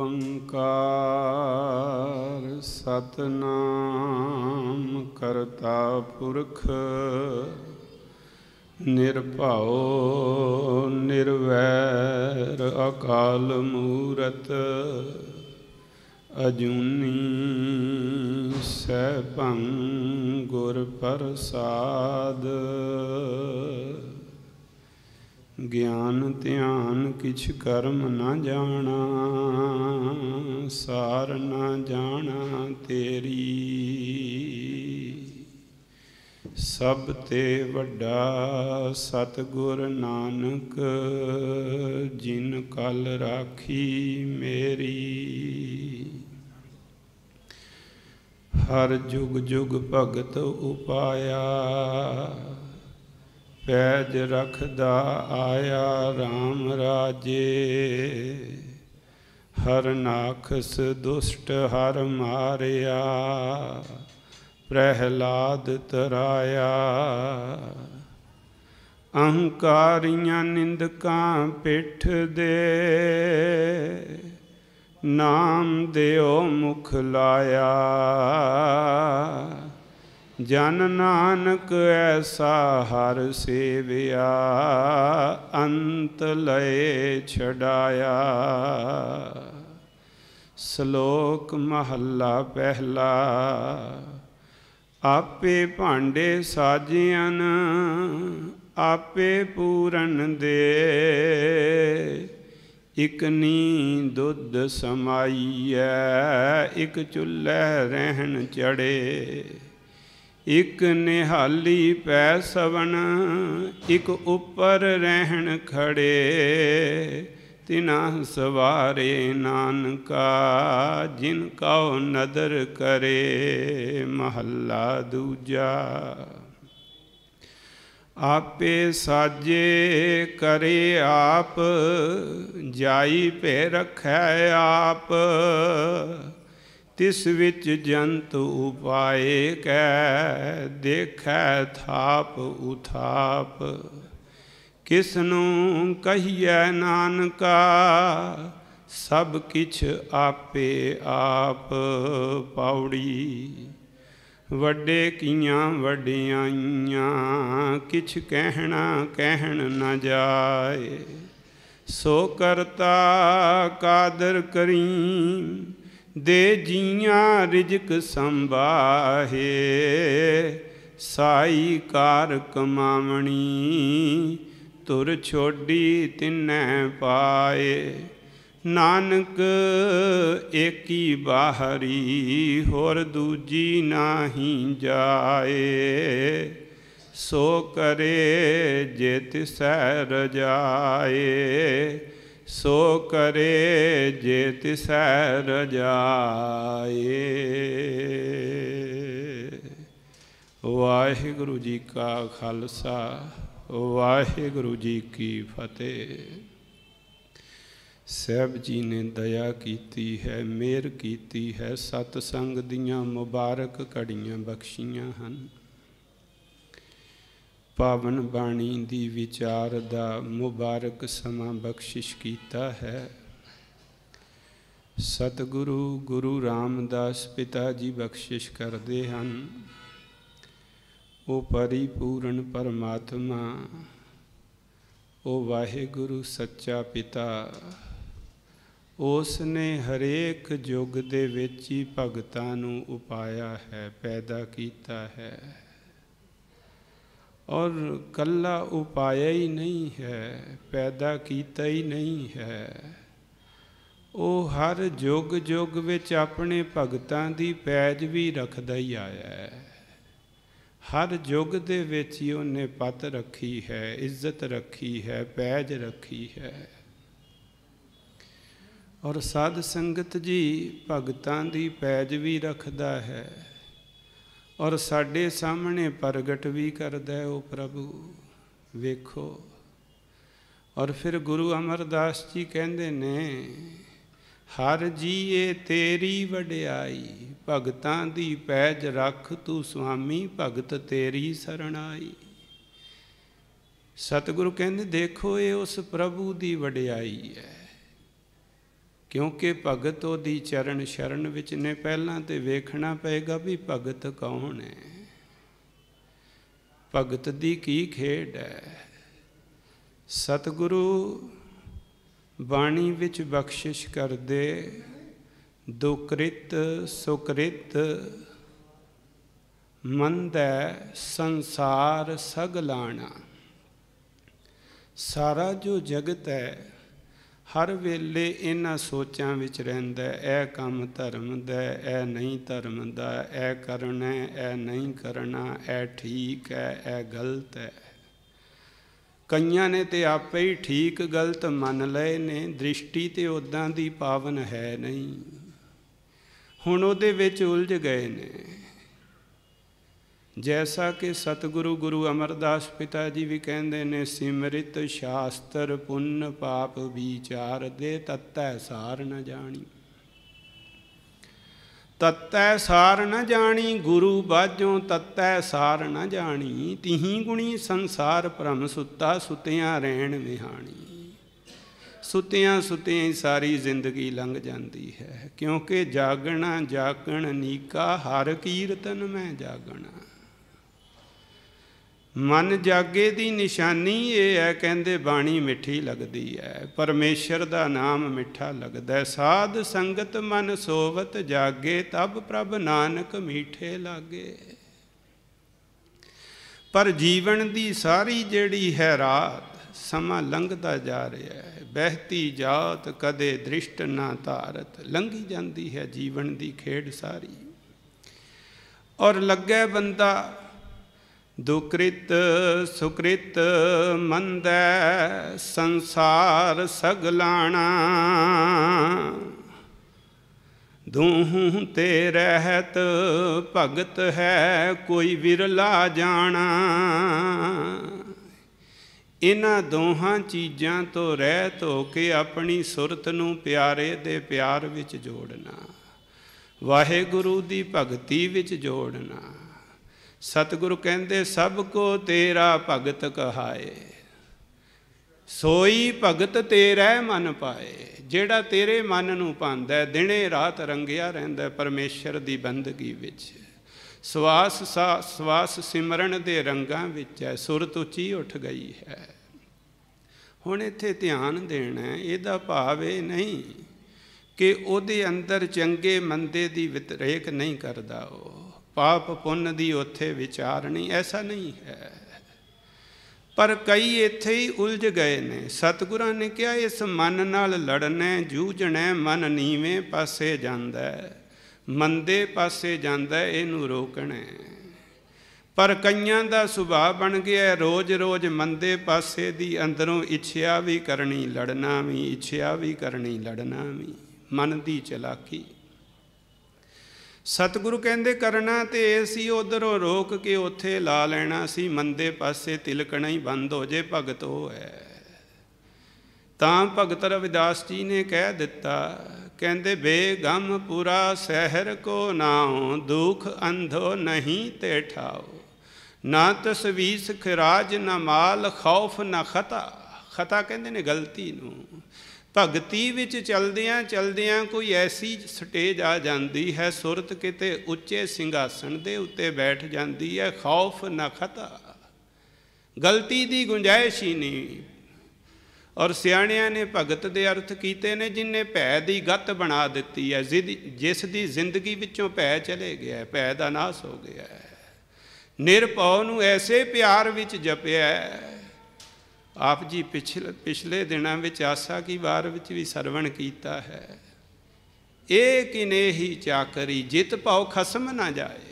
ਓੰਕਾਰ ਸਤਨਾਮ ਕਰਤਾ ਪੁਰਖ ਨਿਰਭਉ ਨਿਰਵੈਰ ਅਕਾਲ ਮੂਰਤ ਅਜੂਨੀ ਸੈਭੰ ਗੁਰ ਪ੍ਰਸਾਦ ਗਿਆਨ ਧਿਆਨ ਕਿਛ ਕਰਮ ਨਾ ਜਾਣਾ ਸਾਰ ਨਾ ਜਾਣਾ ਤੇਰੀ ਸਭ ਤੇ ਵੱਡਾ ਸਤਗੁਰ ਨਾਨਕ ਜਿਨ ਕਲ ਰਾਖੀ ਮੇਰੀ ਹਰ ਜੁਗ ਜੁਗ ਭਗਤ ਉਪਾਇਆ ਪੈਜ ਰਖਦਾ ਆਇਆ RAM ਰਾਜੇ ਹਰ ਨਾਖਸ ਦੁਸ਼ਟ ਹਰ ਮਾਰਿਆ ਪ੍ਰਹਿਲਾਦ ਤਰਾਇਆ ਅਹੰਕਾਰੀਆਂ ਨਿੰਦਕਾਂ ਪਿੱਠ ਦੇ ਨਾਮ ਦਿਓ ਮੁਖ ਲਾਇਆ ਜਨ ਨਾਨਕ ਐਸਾ ਹਰ ਸੇਵਿਆ ਅੰਤ ਲਏ ਛਡਾਇਆ ਸ਼ਲੋਕ ਮਹੱਲਾ ਪਹਿਲਾ ਆਪੇ ਭਾਂਡੇ ਸਾਜਿਆਨ ਆਪੇ ਪੂਰਨ ਦੇ ਇਕਨੀ ਦੁੱਧ ਸਮਾਈਐ ਇਕ ਚੁੱਲ੍ਹੇ ਰਹਿਣ ਚੜੇ ਇਕ ਨਿਹਾਲੀ ਪੈ ਸਵਣ ਇਕ ਉੱਪਰ ਰਹਿਣ ਖੜੇ ਤਿਨਾ ਸਵਾਰੇ ਨਾਨਕਾ ਜਿਨ ਕਉ ਨਦਰ ਕਰੇ ਮਹੱਲਾ ਦੂਜਾ ਆਪੇ ਸਾਜੇ ਕਰੇ ਆਪ ਜਾਈ ਭੇ ਰਖੈ ਆਪ ਤਿਸ ਵਿੱਚ ਜੰਤ ਉਪਾਏ ਕੈ ਦੇਖੈ ਥਾਪ ਉਥਾਪ ਕਿਸ ਨੂੰ ਕਹੀਐ ਨਾਨਕਾ ਸਭ ਕਿਛ ਆਪੇ ਆਪ ਪੌੜੀ ਵੱਡੇ ਕੀਆਂ ਵਡਿਆਈਆਂ ਕਿਛ ਕਹਿਣਾ ਕਹਿਣ ਨਾ ਜਾਏ ਸੋ ਕਰਤਾ ਕਾਦਰ ਕਰੀ ਦੇ ਜੀਆਂ ਰਿਜਕ ਸੰਭਾਹੇ ਸਾਈ ਕਾਰ ਕਮਾਵਣੀ ਤੁਰ ਛੋਡੀ ਤਿਨੈ ਪਾਏ ਨਾਨਕ ਏਕੀ ਬਾਹਰੀ ਹੋਰ ਦੂਜੀ ਨਹੀਂ ਜਾਏ ਸੋ ਕਰੇ ਜੇ ਤਿਸੈ ਰਜਾਏ ਸੋ ਕਰੇ ਜੇ ਤਿਸੈ ਰਜਾਏ ਵਾਹਿਗੁਰੂ ਜੀ ਕਾ ਖਾਲਸਾ ਵਾਹਿਗੁਰੂ ਜੀ ਕੀ ਫਤਿਹ ਸਹਿਬ ਜੀ ਨੇ ਦਇਆ ਕੀਤੀ ਹੈ ਮਿਹਰ ਕੀਤੀ ਹੈ ਸਤ ਸੰਗ ਦੀਆਂ ਮੁਬਾਰਕ ਕੜੀਆਂ ਬਖਸ਼ੀਆਂ ਹਨ ਪਾਵਨ ਬਾਣੀ ਦੀ ਵਿਚਾਰ ਦਾ ਮੁਬਾਰਕ ਸਮਾਂ ਬਖਸ਼ਿਸ਼ ਕੀਤਾ ਹੈ ਸਤਿਗੁਰੂ ਗੁਰੂ ਰਾਮਦਾਸ ਪਿਤਾ ਜੀ ਬਖਸ਼ਿਸ਼ ਕਰਦੇ ਹਨ ਉਹ ਪਰਿਪੂਰਨ ਪਰਮਾਤਮਾ ਉਹ ਵਾਹਿਗੁਰੂ ਸੱਚਾ ਪਿਤਾ ਉਸ ਨੇ ਹਰੇਕ ਯੁੱਗ ਦੇ ਵਿੱਚ ਹੀ ਭਗਤਾਂ ਨੂੰ ਉਪਾਇਆ ਹੈ ਪੈਦਾ ਕੀਤਾ ਹੈ ਔਰ ਕੱਲਾ ਉਪਾਇਆ ਹੀ ਨਹੀਂ ਹੈ ਪੈਦਾ ਕੀਤਾ ਹੀ ਨਹੀਂ ਹੈ ਉਹ ਹਰ ਯੁਗ ਯੁਗ ਵਿੱਚ ਆਪਣੇ ਭਗਤਾਂ ਦੀ ਪੈਜ ਵੀ ਰੱਖਦਾ ਹੀ ਆਇਆ ਹੈ ਹਰ ਯੁਗ ਦੇ ਵਿੱਚ ਹੀ ਉਹਨੇ ਪਤ ਰੱਖੀ ਹੈ ਇੱਜ਼ਤ ਰੱਖੀ ਹੈ ਪੈਜ ਰੱਖੀ ਹੈ ਔਰ ਸਾਧ ਸੰਗਤ ਜੀ ਭਗਤਾਂ ਦੀ ਪੈਜ ਵੀ ਰੱਖਦਾ ਹੈ ਔਰ ਸਾਡੇ ਸਾਹਮਣੇ ਪ੍ਰਗਟ ਵੀ ਕਰਦਾ ਹੈ ਉਹ ਪ੍ਰਭੂ ਵੇਖੋ ਔਰ ਫਿਰ ਗੁਰੂ ਅਮਰਦਾਸ ਜੀ ਕਹਿੰਦੇ ਨੇ ਹਰ ਜੀਏ ਤੇਰੀ ਵਡਿਆਈ ਭਗਤਾਂ ਦੀ ਪੈਜ ਰੱਖ ਤੂੰ ਸੁਆਮੀ ਭਗਤ ਤੇਰੀ ਸਰਣਾਈ ਸਤਿਗੁਰੂ ਕਹਿੰਦੇ ਦੇਖੋ ਇਹ ਉਸ ਪ੍ਰਭੂ ਦੀ ਵਡਿਆਈ ਹੈ ਕਿਉਂਕਿ ਭਗਤ ਉਹਦੀ ਚਰਨ ਸ਼ਰਨ ਵਿੱਚ ਨੇ ਪਹਿਲਾਂ ਤੇ ਵੇਖਣਾ ਪਏਗਾ ਵੀ ਭਗਤ ਕੌਣ ਹੈ ਭਗਤ ਦੀ ਕੀ ਖੇਡ ਹੈ ਸਤਿਗੁਰੂ ਬਾਣੀ ਵਿੱਚ ਬਖਸ਼ਿਸ਼ ਕਰਦੇ ਦੁਕ੍ਰਿਤ ਸੁਕ੍ਰਿਤ ਮੰਦੈ ਸੰਸਾਰ ਸਗਲਾਣਾ ਸਾਰਾ ਜੋ ਜਗਤ ਹੈ ਹਰ ਵੇਲੇ ਇਹਨਾਂ ਸੋਚਾਂ ਵਿੱਚ ਰਹਿੰਦਾ ਇਹ ਕੰਮ ਧਰਮ ਦਾ ਇਹ ਨਹੀਂ ਧਰਮ ਦਾ ਇਹ ਕਰਨਾ ਇਹ ਨਹੀਂ ਕਰਨਾ ਐ ਠੀਕ ਹੈ ਇਹ ਗਲਤ ਹੈ ਕਈਆਂ ਨੇ ਤੇ ਆਪੇ ਹੀ ਠੀਕ ਗਲਤ ਮੰਨ ਲਏ ਨੇ ਦ੍ਰਿਸ਼ਟੀ ਤੇ ਉਦਾਂ ਦੀ ਪਾਵਨ ਹੈ ਨਹੀਂ ਹੁਣ ਉਹਦੇ ਵਿੱਚ ਉਲਝ ਗਏ ਨੇ ਜੈਸਾ ਕਿ ਸਤਿਗੁਰੂ ਗੁਰੂ ਅਮਰਦਾਸ ਪਿਤਾ ਜੀ ਵੀ ਕਹਿੰਦੇ ਨੇ ਸਿਮਰਿਤ ਸ਼ਾਸਤਰ ਪੁੰਨ ਪਾਪ ਵਿਚਾਰ ਦੇ ਤਤੈ ਸਾਰ ਨ ਜਾਣੀ ਤਤੈ ਸਾਰ ਨ ਜਾਣੀ ਗੁਰੂ ਬਾਝੋਂ ਤਤੈ ਸਾਰ ਨ ਜਾਣੀ ਤਿਹੀ ਗੁਣੀ ਸੰਸਾਰ ਭ੍ਰਮ ਸੁੱਤਾ ਸੁਤਿਆਂ ਰਹਿਣ ਵਿਹਾਣੀ ਸੁਤਿਆਂ ਸੁਤਿਆਂ ਹੀ ਸਾਰੀ ਜ਼ਿੰਦਗੀ ਲੰਘ ਜਾਂਦੀ ਹੈ ਕਿਉਂਕਿ ਜਾਗਣਾ ਜਾਗਣ ਨੀਕਾ ਹਰ ਕੀਰਤਨ ਮੈਂ ਜਾਗਣਾ ਮਨ ਜਾਗੇ ਦੀ ਨਿਸ਼ਾਨੀ ਇਹ ਹੈ ਕਹਿੰਦੇ ਬਾਣੀ ਮਿੱਠੀ ਲੱਗਦੀ ਹੈ ਪਰਮੇਸ਼ਰ ਦਾ ਨਾਮ ਮਿੱਠਾ ਲੱਗਦਾ ਸਾਧ ਸੰਗਤ ਮਨ ਸੋਵਤ ਜਾਗੇ ਤਬ ਪ੍ਰਭ ਨਾਨਕ ਮੀਠੇ ਲਾਗੇ ਪਰ ਜੀਵਨ ਦੀ ਸਾਰੀ ਜਿਹੜੀ ਹੈ ਰਾਤ ਸਮਾਂ ਲੰਘਦਾ ਜਾ ਰਿਹਾ ਹੈ ਬਹਿਤੀ ਜਾਤ ਕਦੇ ਦ੍ਰਿਸ਼ਟ ਨਾ ਧਾਰਤ ਲੰਘੀ ਜਾਂਦੀ ਹੈ ਜੀਵਨ ਦੀ ਖੇਡ ਸਾਰੀ ਔਰ ਲੱਗੇ ਬੰਦਾ ਦੁਕ੍ਰਿਤ ਸੁਕ੍ਰਿਤ ਮੰਦੈ ਸੰਸਾਰ ਸਗਲਾਣਾ ਦੂਹੂ ਤੇ ਰਹਿਤ ਭਗਤ ਹੈ ਕੋਈ ਵਿਰਲਾ ਜਾਣਾ ਇਨਾ ਦੋਹਾਂ ਚੀਜ਼ਾਂ ਤੋਂ ਰਹਿ ਧੋ ਕੇ ਆਪਣੀ ਸੁਰਤ ਨੂੰ ਪਿਆਰੇ ਦੇ ਪਿਆਰ ਵਿੱਚ ਜੋੜਨਾ ਵਾਹਿਗੁਰੂ ਦੀ ਭਗਤੀ ਵਿੱਚ ਜੋੜਨਾ ਸਤਿਗੁਰੂ ਕਹਿੰਦੇ ਸਭ ਕੋ ਤੇਰਾ ਭਗਤ ਕਹਾਏ ਸੋਈ ਭਗਤ ਤੇਰੇ ਮਨ ਪਾਏ ਜਿਹੜਾ ਤੇਰੇ ਮਨ ਨੂੰ ਪਾਉਂਦਾ ਦਿਨੇ ਰਾਤ ਰੰਗਿਆ ਰਹਿੰਦਾ ਪਰਮੇਸ਼ਰ ਦੀ ਬੰਦਗੀ ਵਿੱਚ ਸਵਾਸ ਸਵਾਸ ਸਿਮਰਨ ਦੇ ਰੰਗਾਂ ਵਿੱਚ ਹੈ ਸੁਰਤ ਉੱਚੀ ਉੱਠ ਗਈ ਹੈ ਹੁਣ ਇੱਥੇ ਧਿਆਨ ਦੇਣਾ ਇਹਦਾ ਭਾਵ ਇਹ ਨਹੀਂ ਕਿ ਉਹਦੇ ਅੰਦਰ ਚੰਗੇ ਮੰਦੇ ਦੀ ਵਿਤਰੇਕ ਨਹੀਂ ਕਰਦਾ ਉਹ ਪਾਪ ਪੁੰਨ ਦੀ ਉੱਥੇ ਵਿਚਾਰਣੀ ਐਸਾ ਨਹੀਂ ਹੈ ਪਰ ਕਈ ਇੱਥੇ ਹੀ ਉਲਝ ਗਏ ਨੇ ਸਤਿਗੁਰਾਂ ਨੇ ਕਿਹਾ ਇਸ ਮਨ ਨਾਲ ਲੜਨਾ ਜੂਝਣਾ ਮਨ ਨੀਵੇਂ ਪਾਸੇ ਜਾਂਦਾ ਮੰਦੇ ਪਾਸੇ ਜਾਂਦਾ ਇਹਨੂੰ ਰੋਕਣਾ ਪਰ ਕਈਆਂ ਦਾ ਸੁਭਾਅ ਬਣ ਗਿਆ ਰੋਜ਼-ਰੋਜ਼ ਮੰਦੇ ਪਾਸੇ ਦੀ ਅੰਦਰੋਂ ਇੱਛਿਆ ਵੀ ਕਰਨੀ ਲੜਨਾ ਵੀ ਇੱਛਿਆ ਵੀ ਕਰਨੀ ਲੜਨਾ ਵੀ ਮਨ ਦੀ ਚਲਾਕੀ ਸਤਿਗੁਰੂ ਕਹਿੰਦੇ ਕਰਨਾ ਤੇ ਇਹ ਸੀ ਉਧਰੋਂ ਰੋਕ ਕੇ ਉੱਥੇ ਲਾ ਲੈਣਾ ਸੀ ਮੰਦੇ ਪਾਸੇ ਤਿਲਕਣਾ ਹੀ ਬੰਦ ਹੋ ਜੇ ਭਗਤ ਹੋਏ ਤਾਂ ਭਗਤ ਰਵਿਦਾਸ ਜੀ ਨੇ ਕਹਿ ਦਿੱਤਾ ਕਹਿੰਦੇ ਬੇਗਮ ਪੂਰਾ ਸਹਿਰ ਕੋ ਨਾਉ ਦੁਖ ਅੰਧੋ ਨਹੀਂ ਤੇ ਠਾਉ ਨਾ ਤਸਵੀਸ ਖਿਰਾਜ ਨਾ ਮਾਲ ਖੌਫ ਨਾ ਖਤਾ ਖਤਾ ਕਹਿੰਦੇ ਨੇ ਗਲਤੀ ਨੂੰ ਭਗਤੀ ਵਿੱਚ ਚਲਦਿਆਂ ਚਲਦਿਆਂ ਕੋਈ ਐਸੀ ਸਟੇਜ ਆ ਜਾਂਦੀ ਹੈ ਸੁਰਤ ਕਿਤੇ ਉੱਚੇ ਸਿੰਘਾਸਣ ਦੇ ਉੱਤੇ ਬੈਠ ਜਾਂਦੀ ਹੈ ਖੌਫ ਨਾ ਖਤਾ ਗਲਤੀ ਦੀ ਗੁੰਜਾਇਸ਼ ਹੀ ਨਹੀਂ ਔਰ ਸਿਆਣਿਆਂ ਨੇ ਭਗਤ ਦੇ ਅਰਥ ਕੀਤੇ ਨੇ ਜਿਨਨੇ ਭੈ ਦੀ ਗੱਤ ਬਣਾ ਦਿੱਤੀ ਹੈ ਜਿਸ ਦੀ ਜ਼ਿੰਦਗੀ ਵਿੱਚੋਂ ਭੈ ਚਲੇ ਗਿਆ ਹੈ ਭੈ ਦਾ ਨਾਸ ਹੋ ਗਿਆ ਨਿਰਭਉ ਨੂੰ ਐਸੇ ਪਿਆਰ ਵਿੱਚ ਜਪਿਆ ਆਪ ਜੀ ਪਿਛਲੇ ਪਿਛਲੇ ਦਿਨਾਂ ਵਿੱਚ ਆਸਾ ਕੀ ਵਾਰ ਵਿੱਚ ਵੀ ਸਰਵਣ ਕੀਤਾ ਹੈ ਇਹ ਕਿਨੇ ਹੀ ਚਾਕਰੀ ਜਿਤ ਭਉ ਖਸਮ ਨਾ ਜਾਏ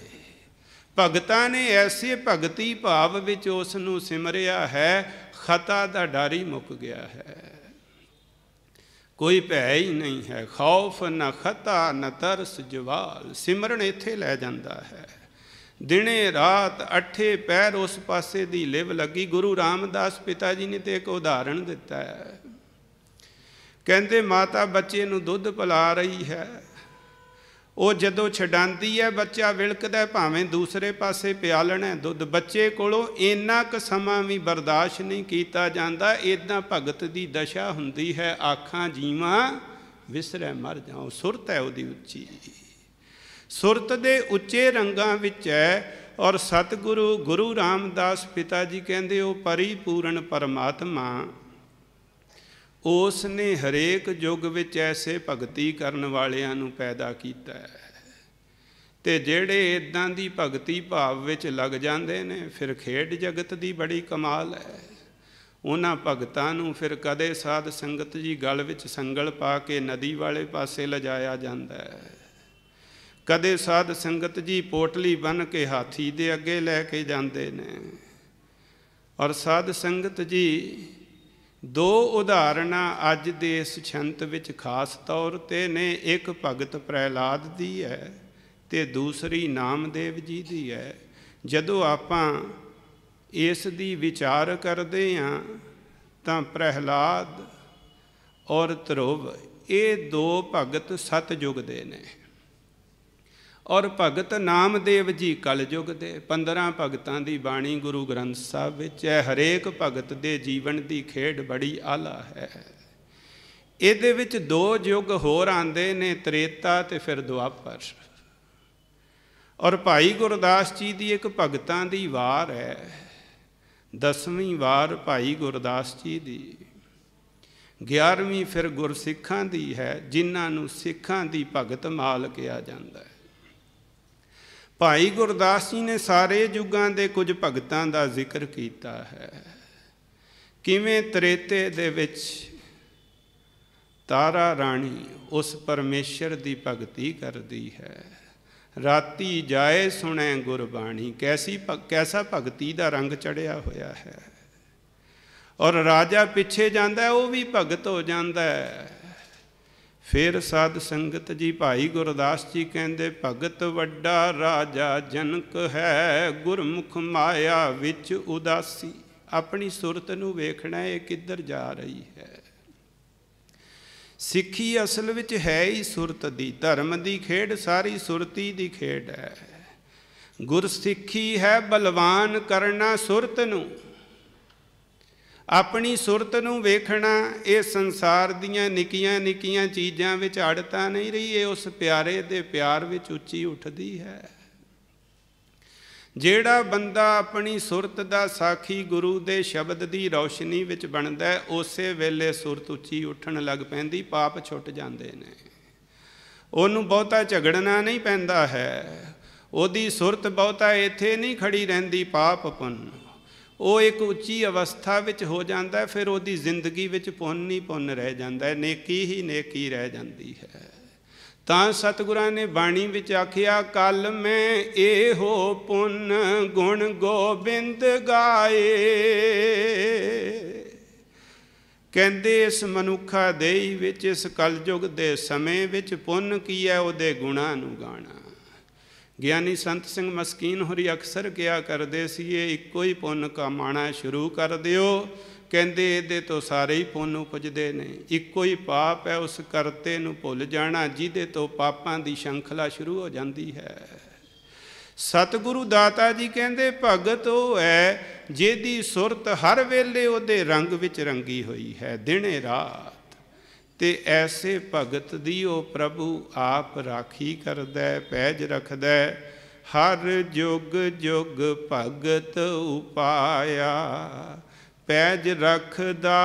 ਭਗਤਾਂ ਨੇ ਐਸੇ ਭਗਤੀ ਭਾਵ ਵਿੱਚ ਉਸ ਨੂੰ ਸਿਮਰਿਆ ਹੈ ਖਤਾ ਦਾ ਡਾਰੀ ਮੁੱਕ ਗਿਆ ਹੈ ਕੋਈ ਭੈ ਹੀ ਨਹੀਂ ਹੈ ਖੌਫ ਨਾ ਖਤਾ ਨਾ ਤਰਸ ਜਵਾਲ ਸਿਮਰਨ ਇੱਥੇ ਲੈ ਜਾਂਦਾ ਹੈ ਦਿਨੇ ਰਾਤ ਅਠੇ ਪੈਰ ਉਸ ਪਾਸੇ ਦੀ ਲਿਵ ਲੱਗੀ ਗੁਰੂ ਰਾਮਦਾਸ ਪਿਤਾ ਜੀ ਨੇ ਤੇ ਇੱਕ ਉਦਾਹਰਣ ਦਿੱਤਾ ਹੈ ਕਹਿੰਦੇ ਮਾਤਾ ਬੱਚੇ ਨੂੰ ਦੁੱਧ ਪਿਲਾ ਰਹੀ ਹੈ ਉਹ ਜਦੋਂ ਛਡਾਂਦੀ ਹੈ ਬੱਚਾ ਵਿਲਕਦਾ ਭਾਵੇਂ ਦੂਸਰੇ ਪਾਸੇ ਪਿਆ ਲੈਣਾ ਦੁੱਧ ਬੱਚੇ ਕੋਲੋਂ ਇੰਨਾ ਕੁ ਸਮਾਂ ਵੀ ਬਰਦਾਸ਼ਤ ਨਹੀਂ ਕੀਤਾ ਜਾਂਦਾ ਇਦਾਂ ਭਗਤ ਦੀ ਦਸ਼ਾ ਹੁੰਦੀ ਹੈ ਆਖਾਂ ਜੀਵਾਂ ਵਿਸਰੇ ਮਰ ਜਾਉ ਸੁਰਤ ਹੈ ਉਹਦੀ ਉੱਚੀ ਸੁਰਤ ਦੇ ਉੱਚੇ ਰੰਗਾਂ ਵਿੱਚ ਹੈ ਔਰ ਸਤਿਗੁਰੂ ਗੁਰੂ ਰਾਮਦਾਸ ਪਿਤਾ ਜੀ ਕਹਿੰਦੇ ਉਹ ਪਰਿਪੂਰਨ ਪਰਮਾਤਮਾ ਉਸ ਨੇ ਹਰੇਕ ਯੁੱਗ ਵਿੱਚ ਐਸੇ ਭਗਤੀ ਕਰਨ ਵਾਲਿਆਂ ਨੂੰ ਪੈਦਾ ਕੀਤਾ ਹੈ ਤੇ ਜਿਹੜੇ ਇਦਾਂ ਦੀ ਭਗਤੀ ਭਾਵ ਵਿੱਚ ਲੱਗ ਜਾਂਦੇ ਨੇ ਫਿਰ ਖੇਡ ਜਗਤ ਦੀ ਬੜੀ ਕਮਾਲ ਹੈ ਉਹਨਾਂ ਭਗਤਾਂ ਨੂੰ ਫਿਰ ਕਦੇ ਸਾਧ ਸੰਗਤ ਜੀ ਗਲ ਵਿੱਚ ਸੰਗਲ ਪਾ ਕੇ ਨਦੀ ਵਾਲੇ ਪਾਸੇ ਲਜਾਇਆ ਜਾਂਦਾ ਹੈ ਕਦੇ ਸਾਧ ਸੰਗਤ ਜੀ ਪੋਟਲੀ ਬਨ ਕੇ ਹਾਥੀ ਦੇ ਅੱਗੇ ਲੈ ਕੇ ਜਾਂਦੇ ਨੇ ਔਰ ਸਾਧ ਸੰਗਤ ਜੀ ਦੋ ਉਦਾਹਰਨਾਂ ਅੱਜ ਦੇ ਇਸ ਛੰਤ ਵਿੱਚ ਖਾਸ ਤੌਰ ਤੇ ਨੇ ਇੱਕ ਭਗਤ ਪ੍ਰਹਿਲਾਦ ਦੀ ਹੈ ਤੇ ਦੂਸਰੀ ਨਾਮਦੇਵ ਜੀ ਦੀ ਹੈ ਜਦੋਂ ਆਪਾਂ ਇਸ ਦੀ ਵਿਚਾਰ ਕਰਦੇ ਹਾਂ ਤਾਂ ਪ੍ਰਹਿਲਾਦ ਔਰ ਧਰੁਵ ਇਹ ਦੋ ਭਗਤ ਸਤਜੁਗ ਦੇ ਨੇ ਔਰ ਭਗਤ ਨਾਮਦੇਵ ਜੀ ਕਲਯੁਗ ਦੇ 15 ਭਗਤਾਂ ਦੀ ਬਾਣੀ ਗੁਰੂ ਗ੍ਰੰਥ ਸਾਹਿਬ ਵਿੱਚ ਹੈ ਹਰੇਕ ਭਗਤ ਦੇ ਜੀਵਨ ਦੀ ਖੇਡ ਬੜੀ ਆਲਾ ਹੈ ਇਹਦੇ ਵਿੱਚ ਦੋ ਯੁੱਗ ਹੋਰ ਆਂਦੇ ਨੇ ਤ੍ਰੇਤਾ ਤੇ ਫਿਰ ਦੁਆਪਰ ਔਰ ਭਾਈ ਗੁਰਦਾਸ ਜੀ ਦੀ ਇੱਕ ਭਗਤਾਂ ਦੀ ਵਾਰ ਹੈ ਦਸਵੀਂ ਵਾਰ ਭਾਈ ਗੁਰਦਾਸ ਜੀ ਦੀ 11ਵੀਂ ਫਿਰ ਗੁਰਸਿੱਖਾਂ ਦੀ ਹੈ ਜਿਨ੍ਹਾਂ ਨੂੰ ਸਿੱਖਾਂ ਦੀ ਭਗਤ ਮਾਲ ਕਿਹਾ ਜਾਂਦਾ ਹੈ ਭਾਈ ਗੁਰਦਾਸ ਜੀ ਨੇ ਸਾਰੇ ਯੁੱਗਾਂ ਦੇ ਕੁਝ ਭਗਤਾਂ ਦਾ ਜ਼ਿਕਰ ਕੀਤਾ ਹੈ ਕਿਵੇਂ ਤ੍ਰੇਤੇ ਦੇ ਵਿੱਚ ਤਾਰਾ ਰਾਣੀ ਉਸ ਪਰਮੇਸ਼ਰ ਦੀ ਭਗਤੀ ਕਰਦੀ ਹੈ ਰਾਤੀ ਜਾਏ ਸੁਣੈ ਗੁਰਬਾਣੀ ਕੈਸੀ ਕੈਸਾ ਭਗਤੀ ਦਾ ਰੰਗ ਚੜਿਆ ਹੋਇਆ ਹੈ ਔਰ ਰਾਜਾ ਪਿੱਛੇ ਜਾਂਦਾ ਉਹ ਵੀ ਭਗਤ ਹੋ ਜਾਂਦਾ ਹੈ ਫਿਰ ਸਾਧ ਸੰਗਤ ਜੀ ਭਾਈ ਗੁਰਦਾਸ ਜੀ ਕਹਿੰਦੇ ਭਗਤ ਵੱਡਾ ਰਾਜਾ ਜਨਕ ਹੈ ਗੁਰਮੁਖ ਮਾਇਆ ਵਿੱਚ ਉਦਾਸੀ ਆਪਣੀ ਸੁਰਤ ਨੂੰ ਵੇਖਣਾ ਇਹ ਕਿੱਧਰ ਜਾ ਰਹੀ ਹੈ ਸਿੱਖੀ ਅਸਲ ਵਿੱਚ ਹੈ ਹੀ ਸੁਰਤ ਦੀ ਧਰਮ ਦੀ ਖੇਡ ਸਾਰੀ ਸੁਰਤੀ ਦੀ ਖੇਡ ਹੈ ਗੁਰ ਸਿੱਖੀ ਹੈ ਬਲਵਾਨ ਕਰਨਾ ਸੁਰਤ ਨੂੰ ਆਪਣੀ ਸੁਰਤ ਨੂੰ ਵੇਖਣਾ ਇਹ ਸੰਸਾਰ ਦੀਆਂ ਨਿੱਕੀਆਂ ਨਿੱਕੀਆਂ ਚੀਜ਼ਾਂ ਵਿੱਚ ਅੜਤਾ ਨਹੀਂ ਰਹੀ ਇਹ ਉਸ ਪਿਆਰੇ ਦੇ ਪਿਆਰ ਵਿੱਚ ਉੱਚੀ ਉੱਠਦੀ ਹੈ ਜਿਹੜਾ ਬੰਦਾ ਆਪਣੀ ਸੁਰਤ ਦਾ ਸਾਖੀ ਗੁਰੂ ਦੇ ਸ਼ਬਦ ਦੀ ਰੌਸ਼ਨੀ ਵਿੱਚ ਬਣਦਾ ਉਸੇ ਵੇਲੇ ਸੁਰਤ ਉੱਚੀ ਉੱਠਣ ਲੱਗ ਪੈਂਦੀ ਪਾਪ ਛੁੱਟ ਜਾਂਦੇ ਨੇ ਉਹਨੂੰ ਬਹੁਤਾ ਝਗੜਨਾ ਨਹੀਂ ਪੈਂਦਾ ਹੈ ਉਹਦੀ ਸੁਰਤ ਬਹੁਤਾ ਇੱਥੇ ਨਹੀਂ ਖੜੀ ਰਹਿੰਦੀ ਪਾਪ ਪੁੰਨ ਉਹ ਇੱਕ ਉੱਚੀ ਅਵਸਥਾ ਵਿੱਚ ਹੋ ਜਾਂਦਾ ਫਿਰ ਉਹਦੀ ਜ਼ਿੰਦਗੀ ਵਿੱਚ ਪੁੰਨ ਹੀ ਪੁੰਨ ਰਹਿ ਜਾਂਦਾ ਨੇਕੀ ਹੀ ਨੇਕੀ ਰਹਿ ਜਾਂਦੀ ਹੈ ਤਾਂ ਸਤਿਗੁਰਾਂ ਨੇ ਬਾਣੀ ਵਿੱਚ ਆਖਿਆ ਕਲ ਮੈਂ ਇਹੋ ਪੁੰਨ ਗੁਣ ਗੋਬਿੰਦ ਗਾਏ ਕਹਿੰਦੇ ਇਸ ਮਨੁੱਖਾ ਦੇਹੀ ਵਿੱਚ ਇਸ ਕਲਯੁਗ ਦੇ ਸਮੇਂ ਵਿੱਚ ਪੁੰਨ ਕੀ ਹੈ ਉਹਦੇ ਗੁਣਾਂ ਨੂੰ ਗਾਣਾ ਗਿਆਨੀ ਸੰਤ ਸਿੰਘ ਮਸਕੀਨ ਹੋਰੀ ਅਕਸਰ ਕਿਹਾ ਕਰਦੇ ਸੀ ਇਹ ਇੱਕੋ ਹੀ ਪੁੰਨ ਕਮਾਣਾ ਸ਼ੁਰੂ ਕਰ ਦਿਓ ਕਹਿੰਦੇ ਇਹਦੇ ਤੋਂ ਸਾਰੇ ਹੀ ਪੁੰਨ ਉਪਜਦੇ ਨੇ ਇੱਕੋ ਹੀ ਪਾਪ ਹੈ ਉਸ ਕਰਤੇ ਨੂੰ ਭੁੱਲ ਜਾਣਾ ਜਿਹਦੇ ਤੋਂ ਪਾਪਾਂ ਦੀ ਸ਼ੰਖਲਾ ਸ਼ੁਰੂ ਹੋ ਜਾਂਦੀ ਹੈ ਸਤਿਗੁਰੂ ਦਾਤਾ ਜੀ ਕਹਿੰਦੇ ਭਗਤ ਉਹ ਹੈ ਜਿਹਦੀ ਸੁਰਤ ਹਰ ਵੇਲੇ ਉਹਦੇ ਰੰਗ ਵਿੱਚ ਰੰਗੀ ਹੋਈ ਹੈ ਦਿਨੇ ਰਾਤ ਤੇ ਐਸੇ ਭਗਤ ਦੀ ਉਹ ਪ੍ਰਭੂ ਆਪ ਰਾਖੀ ਕਰਦਾ ਪੈਜ ਰੱਖਦਾ ਹਰ ਜੁਗ ਜੁਗ ਭਗਤ ਉਪਾਇਆ ਪੈਜ ਰੱਖਦਾ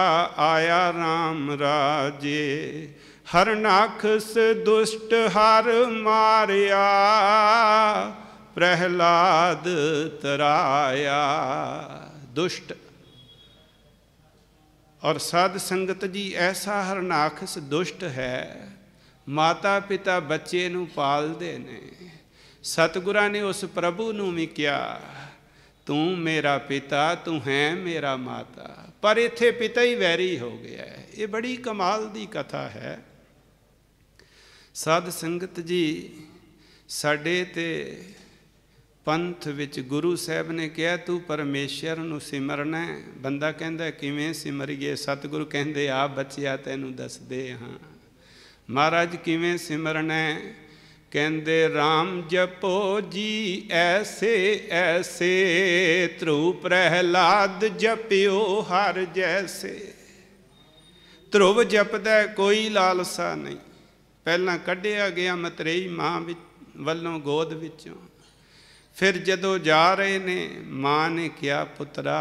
ਆਇਆ RAM ਰਾਜੇ ਹਰ ਨਖਸ ਦੁਸ਼ਟ ਹਰ ਮਾਰਿਆ ਪ੍ਰਹਿਲਾਦ ਤਰਾਇਆ ਦੁਸ਼ਟ ਔਰ ਸਾਧ ਸੰਗਤ ਜੀ ਐਸਾ ਹਰਨਾਖਸ ਦੁਸ਼ਟ ਹੈ ਮਾਤਾ ਪਿਤਾ ਬੱਚੇ ਨੂੰ ਪਾਲਦੇ ਨੇ ਸਤਿਗੁਰਾਂ ਨੇ ਉਸ ਪ੍ਰਭੂ ਨੂੰ ਵੀ ਕਿਹਾ ਤੂੰ ਮੇਰਾ ਪਿਤਾ ਤੂੰ ਹੈ ਮੇਰਾ ਮਾਤਾ ਪਰ ਇੱਥੇ ਪਿਤਾ ਹੀ ਵੈਰੀ ਹੋ ਗਿਆ ਇਹ ਬੜੀ ਕਮਾਲ ਦੀ ਕਥਾ ਹੈ ਸਾਧ ਸੰਗਤ ਜੀ ਸਾਡੇ ਤੇ ਪੰਥ ਵਿੱਚ ਗੁਰੂ ਸਾਹਿਬ ਨੇ ਕਿਹਾ ਤੂੰ ਪਰਮੇਸ਼ਰ ਨੂੰ ਸਿਮਰਨਾ ਬੰਦਾ ਕਹਿੰਦਾ ਕਿਵੇਂ ਸਿਮਰੀਏ ਸਤਿਗੁਰੂ ਕਹਿੰਦੇ ਆ ਬੱਚਿਆ ਤੈਨੂੰ ਦੱਸਦੇ ਹਾਂ ਮਹਾਰਾਜ ਕਿਵੇਂ ਸਿਮਰਨਾ ਕਹਿੰਦੇ RAM ਜਪੋ ਜੀ ਐਸੇ ਐਸੇ ਤ੍ਰੂ ਪ੍ਰਹਿਲਾਦ ਜਪਿਓ ਹਰ ਜੈਸੇ ਤ੍ਰੂਵ ਜਪਦਾ ਕੋਈ ਲਾਲਸਾ ਨਹੀਂ ਪਹਿਲਾਂ ਕੱਢਿਆ ਗਿਆ ਮਤਰੇਈ ਮਾਂ ਵਿੱਚ ਵੱਲੋਂ ਗੋਦ ਵਿੱਚੋਂ ਫਿਰ ਜਦੋਂ ਜਾ ਰਹੇ ਨੇ ਮਾਂ ਨੇ ਕਿਹਾ ਪੁੱਤਰਾ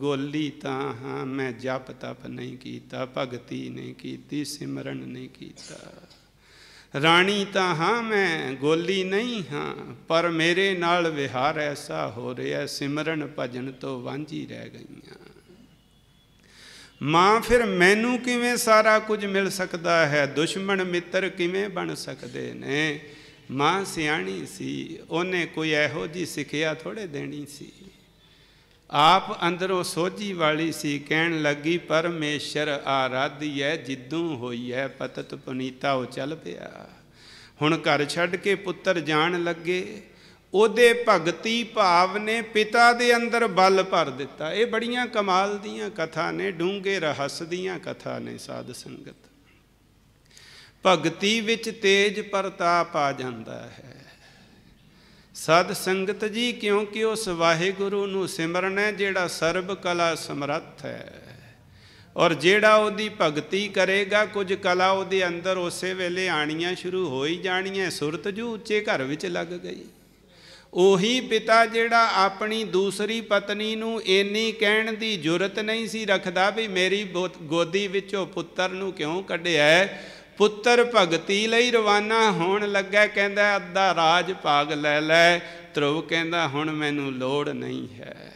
ਗੋਲੀ ਤਾਂ ਹਾਂ ਮੈਂ ਜਪ ਤਪ ਨਹੀਂ ਕੀਤਾ ਭਗਤੀ ਨਹੀਂ ਕੀਤੀ ਸਿਮਰਨ ਨਹੀਂ ਕੀਤਾ ਰਾਣੀ ਤਾਂ ਹਾਂ ਮੈਂ ਗੋਲੀ ਨਹੀਂ ਹਾਂ ਪਰ ਮੇਰੇ ਨਾਲ ਵਿਹਾਰ ਐਸਾ ਹੋ ਰਿਹਾ ਸਿਮਰਨ ਭਜਨ ਤੋਂ ਵਾਂਝੀ ਰਹਿ ਗਈਆਂ ਮਾਂ ਫਿਰ ਮੈਨੂੰ ਕਿਵੇਂ ਸਾਰਾ ਕੁਝ ਮਿਲ ਸਕਦਾ ਹੈ ਦੁਸ਼ਮਣ ਮਿੱਤਰ ਕਿਵੇਂ ਬਣ ਸਕਦੇ ਨੇ ਮਾਂ ਸਿਆਣੀ ਸੀ ਉਹਨੇ ਕੋਈ ਇਹੋ ਜੀ ਸਿੱਖਿਆ ਥੋੜੇ ਦੇਣੀ ਸੀ ਆਪ ਅੰਦਰੋਂ ਸੋਝੀ ਵਾਲੀ ਸੀ ਕਹਿਣ ਲੱਗੀ ਪਰਮੇਸ਼ਰ ਆਰਾਧੀ ਹੈ ਜਿੱਦੋਂ ਹੋਈ ਹੈ ਪਤਤ ਪੁਨੀਤਾ ਉਹ ਚੱਲ ਪਿਆ ਹੁਣ ਘਰ ਛੱਡ ਕੇ ਪੁੱਤਰ ਜਾਣ ਲੱਗੇ ਉਹਦੇ ਭਗਤੀ ਭਾਵ ਨੇ ਪਿਤਾ ਦੇ ਅੰਦਰ ਬਲ ਭਰ ਦਿੱਤਾ ਇਹ ਬੜੀਆਂ ਕਮਾਲ ਦੀਆਂ ਕਥਾ ਨੇ ਡੂੰਗੇ ਰਹੱਸ ਦੀਆਂ ਕਥਾ ਨੇ ਸਾਧ ਸੰਗਤ ਭਗਤੀ ਵਿੱਚ ਤੇਜ ਪ੍ਰਤਾਪ ਆ ਜਾਂਦਾ ਹੈ ਸਦ ਸੰਗਤ ਜੀ ਕਿਉਂਕਿ ਉਸ ਵਾਹਿਗੁਰੂ ਨੂੰ ਸਿਮਰਨ ਹੈ ਜਿਹੜਾ ਸਰਬ ਕਲਾ ਸਮਰੱਥ ਹੈ ਔਰ ਜਿਹੜਾ ਉਹਦੀ ਭਗਤੀ ਕਰੇਗਾ ਕੁਝ ਕਲਾ ਉਹਦੇ ਅੰਦਰ ਉਸੇ ਵੇਲੇ ਆਣੀਆਂ ਸ਼ੁਰੂ ਹੋ ਹੀ ਜਾਣੀਆਂ ਸੁਰਤ ਜੂ ਉੱਚੇ ਘਰ ਵਿੱਚ ਲੱਗ ਗਈ ਉਹੀ ਪਿਤਾ ਜਿਹੜਾ ਆਪਣੀ ਦੂਸਰੀ ਪਤਨੀ ਨੂੰ ਇੰਨੀ ਕਹਿਣ ਦੀ ਜੁਰਤ ਨਹੀਂ ਸੀ ਰੱਖਦਾ ਵੀ ਮੇਰੀ ਗੋਦੀ ਵਿੱਚੋਂ ਪੁੱਤਰ ਨੂੰ ਕਿਉਂ ਕੱਢਿਆ ਪੁੱਤਰ ਭਗਤੀ ਲਈ ਰਵਾਨਾ ਹੋਣ ਲੱਗਾ ਕਹਿੰਦਾ ਅੱਧਾ ਰਾਜ ਭਾਗ ਲੈ ਲੈ ਧਰੁਵ ਕਹਿੰਦਾ ਹੁਣ ਮੈਨੂੰ ਲੋੜ ਨਹੀਂ ਹੈ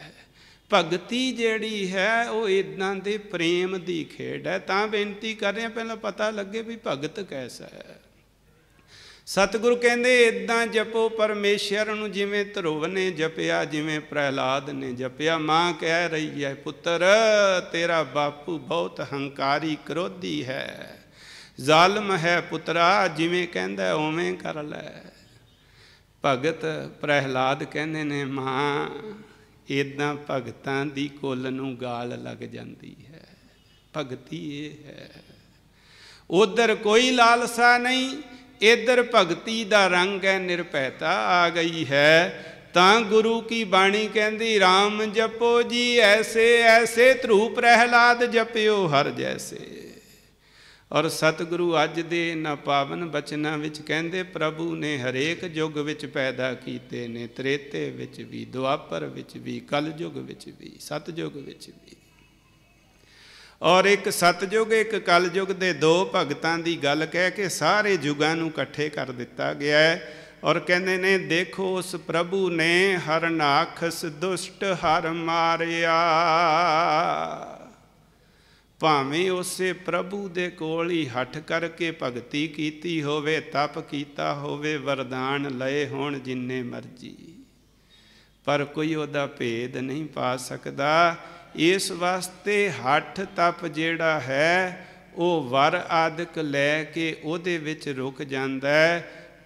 ਭਗਤੀ ਜਿਹੜੀ ਹੈ ਉਹ ਇਦਾਂ ਦੇ ਪ੍ਰੇਮ ਦੀ ਖੇਡ ਹੈ ਤਾਂ ਬੇਨਤੀ ਕਰ ਰਿਹਾ ਪਹਿਲਾਂ ਪਤਾ ਲੱਗੇ ਵੀ ਭਗਤ ਕੈਸਾ ਹੈ ਸਤਿਗੁਰੂ ਕਹਿੰਦੇ ਇਦਾਂ ਜਪੋ ਪਰਮੇਸ਼ਰ ਨੂੰ ਜਿਵੇਂ ਧਰੁਵ ਨੇ ਜਪਿਆ ਜਿਵੇਂ ਪ੍ਰਹਿਲਾਦ ਨੇ ਜਪਿਆ ਮਾਂ ਕਹਿ ਰਹੀ ਹੈ ਪੁੱਤਰ ਤੇਰਾ ਬਾਪੂ ਬਹੁਤ ਹੰਕਾਰੀ ਕ੍ਰੋਧੀ ਹੈ ਜ਼ਾਲਮ ਹੈ ਪੁੱਤਰਾ ਜਿਵੇਂ ਕਹਿੰਦਾ ਓਵੇਂ ਕਰ ਲੈ ਭਗਤ ਪ੍ਰਹਿਲਾਦ ਕਹਿੰਦੇ ਨੇ ਮਾਂ ਇਦਾਂ ਭਗਤਾਂ ਦੀ ਕੁੱਲ ਨੂੰ ਗਾਲ ਲੱਗ ਜਾਂਦੀ ਹੈ ਭਗਤੀ ਇਹ ਹੈ ਉਧਰ ਕੋਈ ਲਾਲਸਾ ਨਹੀਂ ਇਧਰ ਭਗਤੀ ਦਾ ਰੰਗ ਹੈ ਨਿਰਪੈਤਾ ਆ ਗਈ ਹੈ ਤਾਂ ਗੁਰੂ ਕੀ ਬਾਣੀ ਕਹਿੰਦੀ RAM ਜਪੋ ਜੀ ਐਸੇ ਐਸੇ ਧਰੂ ਪ੍ਰਹਿਲਾਦ ਜਪਿਓ ਹਰ ਜੈਸੇ ਔਰ ਸਤਿਗੁਰੂ ਅੱਜ ਦੇ ਇਹਨਾਂ ਪਾਵਨ ਬਚਨਾਂ ਵਿੱਚ ਕਹਿੰਦੇ ਪ੍ਰਭੂ ਨੇ ਹਰੇਕ ਯੁੱਗ ਵਿੱਚ ਪੈਦਾ ਕੀਤੇ ਨੇ ਤ੍ਰੇਤੇ ਵਿੱਚ ਵੀ ਦੁਆਪਰ ਵਿੱਚ ਵੀ ਕਲਯੁਗ ਵਿੱਚ ਵੀ ਸਤਯੁਗ ਵਿੱਚ ਵੀ ਔਰ ਇੱਕ ਸਤਜੁਗ ਇੱਕ ਕਲਯੁਗ ਦੇ ਦੋ ਭਗਤਾਂ ਦੀ ਗੱਲ ਕਹਿ ਕੇ ਸਾਰੇ ਯੁਗਾਂ ਨੂੰ ਇਕੱਠੇ ਕਰ ਦਿੱਤਾ ਗਿਆ ਹੈ ਔਰ ਕਹਿੰਦੇ ਨੇ ਦੇਖੋ ਉਸ ਪ੍ਰਭੂ ਨੇ ਹਰਨਾਖਸ ਦੁਸ਼ਟ ਹਰ ਮਾਰਿਆ ਭਾਵੇਂ ਉਸੇ ਪ੍ਰਭੂ ਦੇ ਕੋਲ ਹੀ ਹੱਠ ਕਰਕੇ ਭਗਤੀ ਕੀਤੀ ਹੋਵੇ ਤਪ ਕੀਤਾ ਹੋਵੇ ਵਰਦਾਨ ਲਏ ਹੋਣ ਜਿੰਨੇ ਮਰਜੀ ਪਰ ਕੋਈ ਉਹਦਾ ਭੇਦ ਨਹੀਂ ਪਾ ਸਕਦਾ ਇਸ ਵਾਸਤੇ ਹੱਠ ਤਪ ਜਿਹੜਾ ਹੈ ਉਹ ਵਰ ਆਦਿਕ ਲੈ ਕੇ ਉਹਦੇ ਵਿੱਚ ਰੁਕ ਜਾਂਦਾ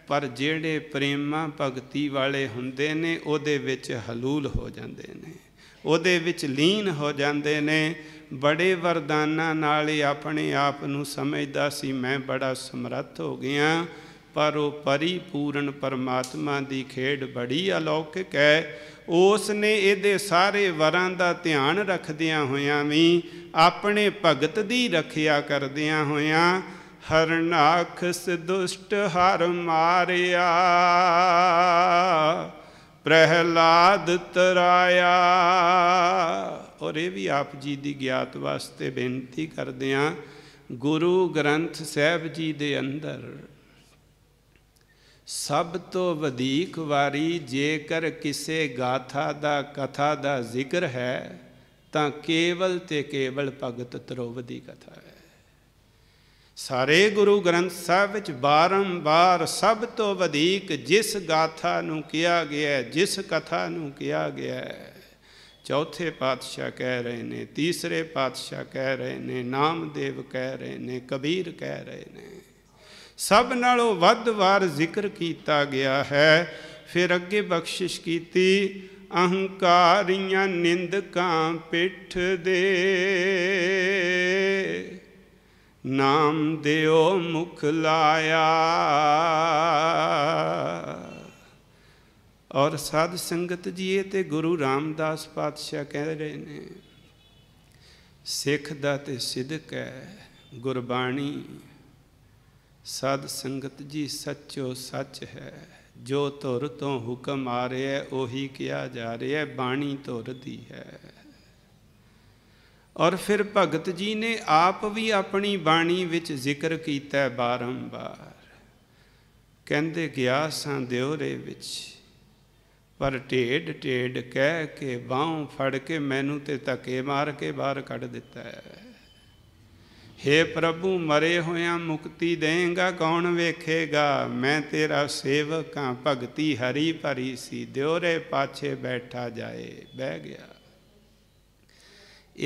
ਪਰ ਜਿਹੜੇ ਪ੍ਰੇਮਾ ਭਗਤੀ ਵਾਲੇ ਹੁੰਦੇ ਨੇ ਉਹਦੇ ਵਿੱਚ ਹਲੂਲ ਹੋ ਜਾਂਦੇ ਨੇ ਉਹਦੇ ਵਿੱਚ ਲੀਨ ਹੋ ਜਾਂਦੇ ਨੇ ਬੜੇ ਵਰਦਾਨਾਂ ਨਾਲ ਆਪਣੇ ਆਪ ਨੂੰ ਸਮਝਦਾ ਸੀ ਮੈਂ ਬੜਾ ਸਮਰੱਥ ਹੋ ਗਿਆ ਪਰ ਉਹ ਪਰਿਪੂਰਨ ਪਰਮਾਤਮਾ ਦੀ ਖੇਡ ਬੜੀ ਅਲੌਕਿਕ ਹੈ ਉਸ ਨੇ ਇਹਦੇ ਸਾਰੇ ਵਰਾਂ ਦਾ ਧਿਆਨ ਰੱਖਦਿਆਂ ਹੋਇਆਂ ਵੀ ਆਪਣੇ ਭਗਤ ਦੀ ਰੱਖਿਆ ਕਰਦਿਆਂ ਹੋਇਆਂ ਹਰਨਾਖਸ ਦੁਸ਼ਟ ਹਰ ਮਾਰਿਆ ਪ੍ਰਹਿਲਾਦ ਤਰਾਇਆ ਔਰ ਇਹ ਵੀ ਆਪ ਜੀ ਦੀ ਗਿਆਤ ਵਾਸਤੇ ਬੇਨਤੀ ਕਰਦੇ ਆ ਗੁਰੂ ਗ੍ਰੰਥ ਸਾਹਿਬ ਜੀ ਦੇ ਅੰਦਰ ਸਭ ਤੋਂ ਵਧੇਕ ਵਾਰੀ ਜੇਕਰ ਕਿਸੇ ਗਾਥਾ ਦਾ ਕਥਾ ਦਾ ਜ਼ਿਕਰ ਹੈ ਤਾਂ ਕੇਵਲ ਤੇ ਕੇਵਲ ਭਗਤ ਤਰੋਵਦੀ ਕਥਾ ਹੈ ਸਾਰੇ ਗੁਰੂ ਗ੍ਰੰਥ ਸਾਹਿਬ ਵਿੱਚ ਬਾਰੰਬਾਰ ਸਭ ਤੋਂ ਵਧੇਕ ਜਿਸ ਗਾਥਾ ਨੂੰ ਕਿਹਾ ਗਿਆ ਜਿਸ ਕਥਾ ਨੂੰ ਕਿਹਾ ਗਿਆ ਚੌਥੇ ਪਾਤਸ਼ਾਹ ਕਹਿ ਰਹੇ ਨੇ ਤੀਸਰੇ ਪਾਤਸ਼ਾਹ ਕਹਿ ਰਹੇ ਨੇ ਨਾਮਦੇਵ ਕਹਿ ਰਹੇ ਨੇ ਕਬੀਰ ਕਹਿ ਰਹੇ ਨੇ ਸਭ ਨਾਲੋਂ ਵੱਧ ਵਾਰ ਜ਼ਿਕਰ ਕੀਤਾ ਗਿਆ ਹੈ ਫਿਰ ਅੱਗੇ ਬਖਸ਼ਿਸ਼ ਕੀਤੀ ਅਹੰਕਾਰੀਆਂ ਨਿੰਦਕਾਂ ਪਿੱਠ ਦੇ ਨਾਮ ਦਿਓ ਮੁਖ ਲਾਇਆ ਔਰ ਸਾਧ ਸੰਗਤ ਜੀਏ ਤੇ ਗੁਰੂ ਰਾਮਦਾਸ ਪਾਤਸ਼ਾਹ ਕਹਿ ਰਹੇ ਨੇ ਸਿੱਖ ਦਾ ਤੇ ਸਿੱਧਕ ਹੈ ਗੁਰਬਾਣੀ ਸਾਧ ਸੰਗਤ ਜੀ ਸੱਚੋ ਸੱਚ ਹੈ ਜੋ ਧੁਰ ਤੋਂ ਹੁਕਮ ਆ ਰਿਹਾ ਉਹੀ ਕਿਹਾ ਜਾ ਰਿਹਾ ਬਾਣੀ ਧੁਰ ਦੀ ਹੈ ਔਰ ਫਿਰ ਭਗਤ ਜੀ ਨੇ ਆਪ ਵੀ ਆਪਣੀ ਬਾਣੀ ਵਿੱਚ ਜ਼ਿਕਰ ਕੀਤਾ ਬਾਰੰਬਾਰ ਕਹਿੰਦੇ ਗਿਆ ਸਾਂ ਦਿਉਰੇ ਵਿੱਚ ਪਰ ਢੇਡ ਢੇਡ ਕਹਿ ਕੇ ਬਾਹ ਫੜ ਕੇ ਮੈਨੂੰ ਤੇ ਧੱਕੇ ਮਾਰ ਕੇ ਬਾਹਰ ਕੱਢ ਦਿੱਤਾ ਹੈ हे ਪ੍ਰਭੂ ਮਰੇ ਹੋਇਆਂ ਮੁਕਤੀ ਦੇਂਗਾ ਕੌਣ ਵੇਖੇਗਾ ਮੈਂ ਤੇਰਾ ਸੇਵਕਾਂ ਭਗਤੀ ਹਰੀ ਭਰੀ ਸੀ ਦਿਉਰੇ ਪਾਛੇ ਬੈਠਾ ਜਾਏ ਬਹਿ ਗਿਆ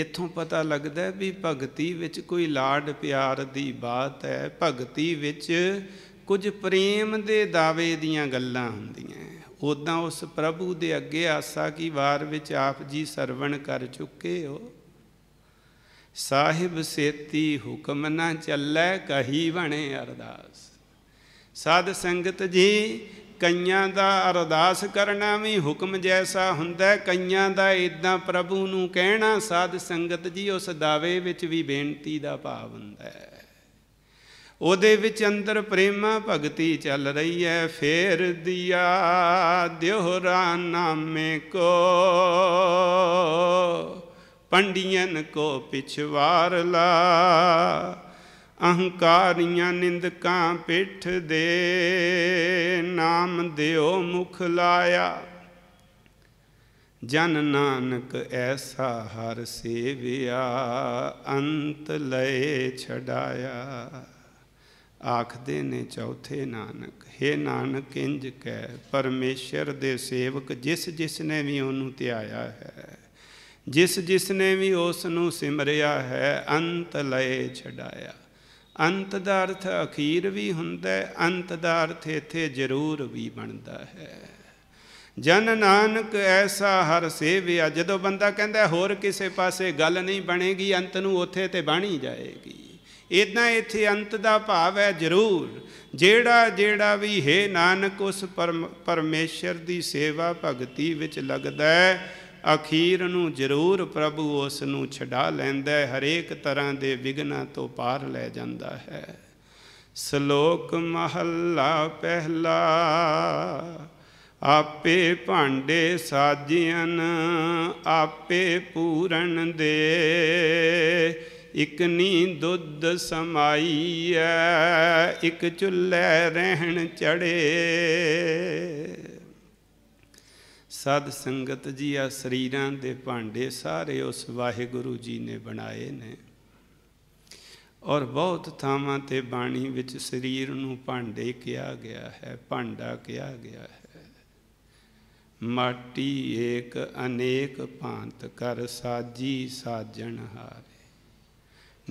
ਇਥੋਂ ਪਤਾ ਲੱਗਦਾ ਵੀ ਭਗਤੀ ਵਿੱਚ ਕੋਈ ਲਾਡ ਪਿਆਰ ਦੀ ਬਾਤ ਹੈ ਭਗਤੀ ਵਿੱਚ ਕੁਝ ਪ੍ਰੇਮ ਦੇ ਦਾਵੇ ਦੀਆਂ ਗੱਲਾਂ ਹੁੰਦੀਆਂ ਉਦਾਂ ਉਸ ਪ੍ਰਭੂ ਦੇ ਅੱਗੇ ਆਸਾ ਕੀ ਵਾਰ ਵਿੱਚ ਆਪ ਜੀ ਸਰਵਣ ਕਰ ਚੁੱਕੇ ਹੋ ਸਾਹਿਬ ਸੇਤੀ ਹੁਕਮ ਨਾ ਚੱਲੈ ਕਹੀ ਬਣੇ ਅਰਦਾਸ ਸਾਧ ਸੰਗਤ ਜੀ ਕਈਆਂ ਦਾ ਅਰਦਾਸ ਕਰਨਾ ਵੀ ਹੁਕਮ ਜੈਸਾ ਹੁੰਦਾ ਕਈਆਂ ਦਾ ਇਦਾਂ ਪ੍ਰਭੂ ਨੂੰ ਕਹਿਣਾ ਸਾਧ ਸੰਗਤ ਜੀ ਉਸ ਦਾਵੇ ਵਿੱਚ ਵੀ ਬੇਨਤੀ ਦਾ ਭਾਵ ਹੁੰਦਾ ਹੈ ਉਹਦੇ ਵਿੱਚ ਅੰਦਰ ਪ੍ਰੇਮਾ ਭਗਤੀ ਚੱਲ ਰਹੀ ਹੈ ਫੇਰ ਦਿਆ ਦਿਹਰਾ ਨਾਮੇ ਕੋ ਪੰਡੀਆਂ ਕੋ ਪਿਛਵਾਰ ਲਾ ਅਹੰਕਾਰੀਆਂ ਨਿੰਦਕਾਂ ਪਿੱਠ ਦੇ ਨਾਮ ਦਿਓ ਮੁਖ ਲਾਇਆ ਜਨ ਨਾਨਕ ਐਸਾ ਹਰ ਸੇਵਿਆ ਅੰਤ ਲਏ ਛਡਾਇਆ ਆਖਦੇ ਨੇ ਚੌਥੇ ਨਾਨਕ हे ਨਾਨਕ ਇੰਜ ਕਹਿ ਪਰਮੇਸ਼ਰ ਦੇ ਸੇਵਕ ਜਿਸ ਜਿਸ ਨੇ ਵੀ ਉਹਨੂੰ ਧਿਆਇਆ ਹੈ ਜਿਸ ਜਿਸ ਨੇ ਵੀ ਉਸ ਨੂੰ ਸਿਮਰਿਆ ਹੈ ਅੰਤ ਲਏ ਛਡਾਇਆ ਅੰਤ ਦਾ ਅਰਥ ਅਖੀਰ ਵੀ ਹੁੰਦਾ ਹੈ ਅੰਤ ਦਾ ਅਰਥ ਇੱਥੇ ਜ਼ਰੂਰ ਵੀ ਬਣਦਾ ਹੈ ਜਨ ਨਾਨਕ ਐਸਾ ਹਰ ਸੇਵਿਆ ਜਦੋਂ ਬੰਦਾ ਕਹਿੰਦਾ ਹੋਰ ਕਿਸੇ ਪਾਸੇ ਗੱਲ ਨਹੀਂ ਬਣੇਗੀ ਅੰਤ ਨੂੰ ਉੱਥੇ ਤੇ ਬਣੀ ਜਾਏਗੀ ਇਦਾਂ ਇੱਥੇ ਅੰਤ ਦਾ ਭਾਵ ਹੈ ਜ਼ਰੂਰ ਜਿਹੜਾ ਜਿਹੜਾ ਵੀ ਹੈ ਨਾਨਕ ਉਸ ਪਰਮੇਸ਼ਰ ਦੀ ਸੇਵਾ ਭਗਤੀ ਵਿੱਚ ਲੱਗਦਾ ਹੈ ਅਖੀਰ ਨੂੰ ਜ਼ਰੂਰ ਪ੍ਰਭੂ ਉਸ ਨੂੰ ਛਡਾ ਲੈਂਦਾ ਹੈ ਹਰੇਕ ਤਰ੍ਹਾਂ ਦੇ ਵਿਗਨਾਂ ਤੋਂ ਪਾਰ ਲੈ ਜਾਂਦਾ ਹੈ ਸ਼ਲੋਕ ਮਹੱਲਾ ਪਹਿਲਾ ਆਪੇ ਭਾਂਡੇ ਸਾਜਿਆਨ ਆਪੇ ਪੂਰਨ ਦੇ ਨੀ ਦੁੱਧ ਸਮਾਈਐ ਇਕ ਚੁੱਲ੍ਹੇ ਰਹਿਣ ਚੜੇ ਸਦ ਸੰਗਤ ਜੀ ਆ ਸਰੀਰਾਂ ਦੇ ਭਾਂਡੇ ਸਾਰੇ ਉਸ ਵਾਹਿਗੁਰੂ ਜੀ ਨੇ ਬਣਾਏ ਨੇ ਔਰ ਬਹੁਤ ਥਾਵਾਂ ਤੇ ਬਾਣੀ ਵਿੱਚ ਸਰੀਰ ਨੂੰ ਭਾਂਡੇ ਕਿਹਾ ਗਿਆ ਹੈ ਭਾਂਡਾ ਕਿਹਾ ਗਿਆ ਹੈ ਮਾਟੀ ਏਕ ਅਨੇਕ ਭਾਂਤ ਕਰ ਸਾਜੀ ਸਾਜਣ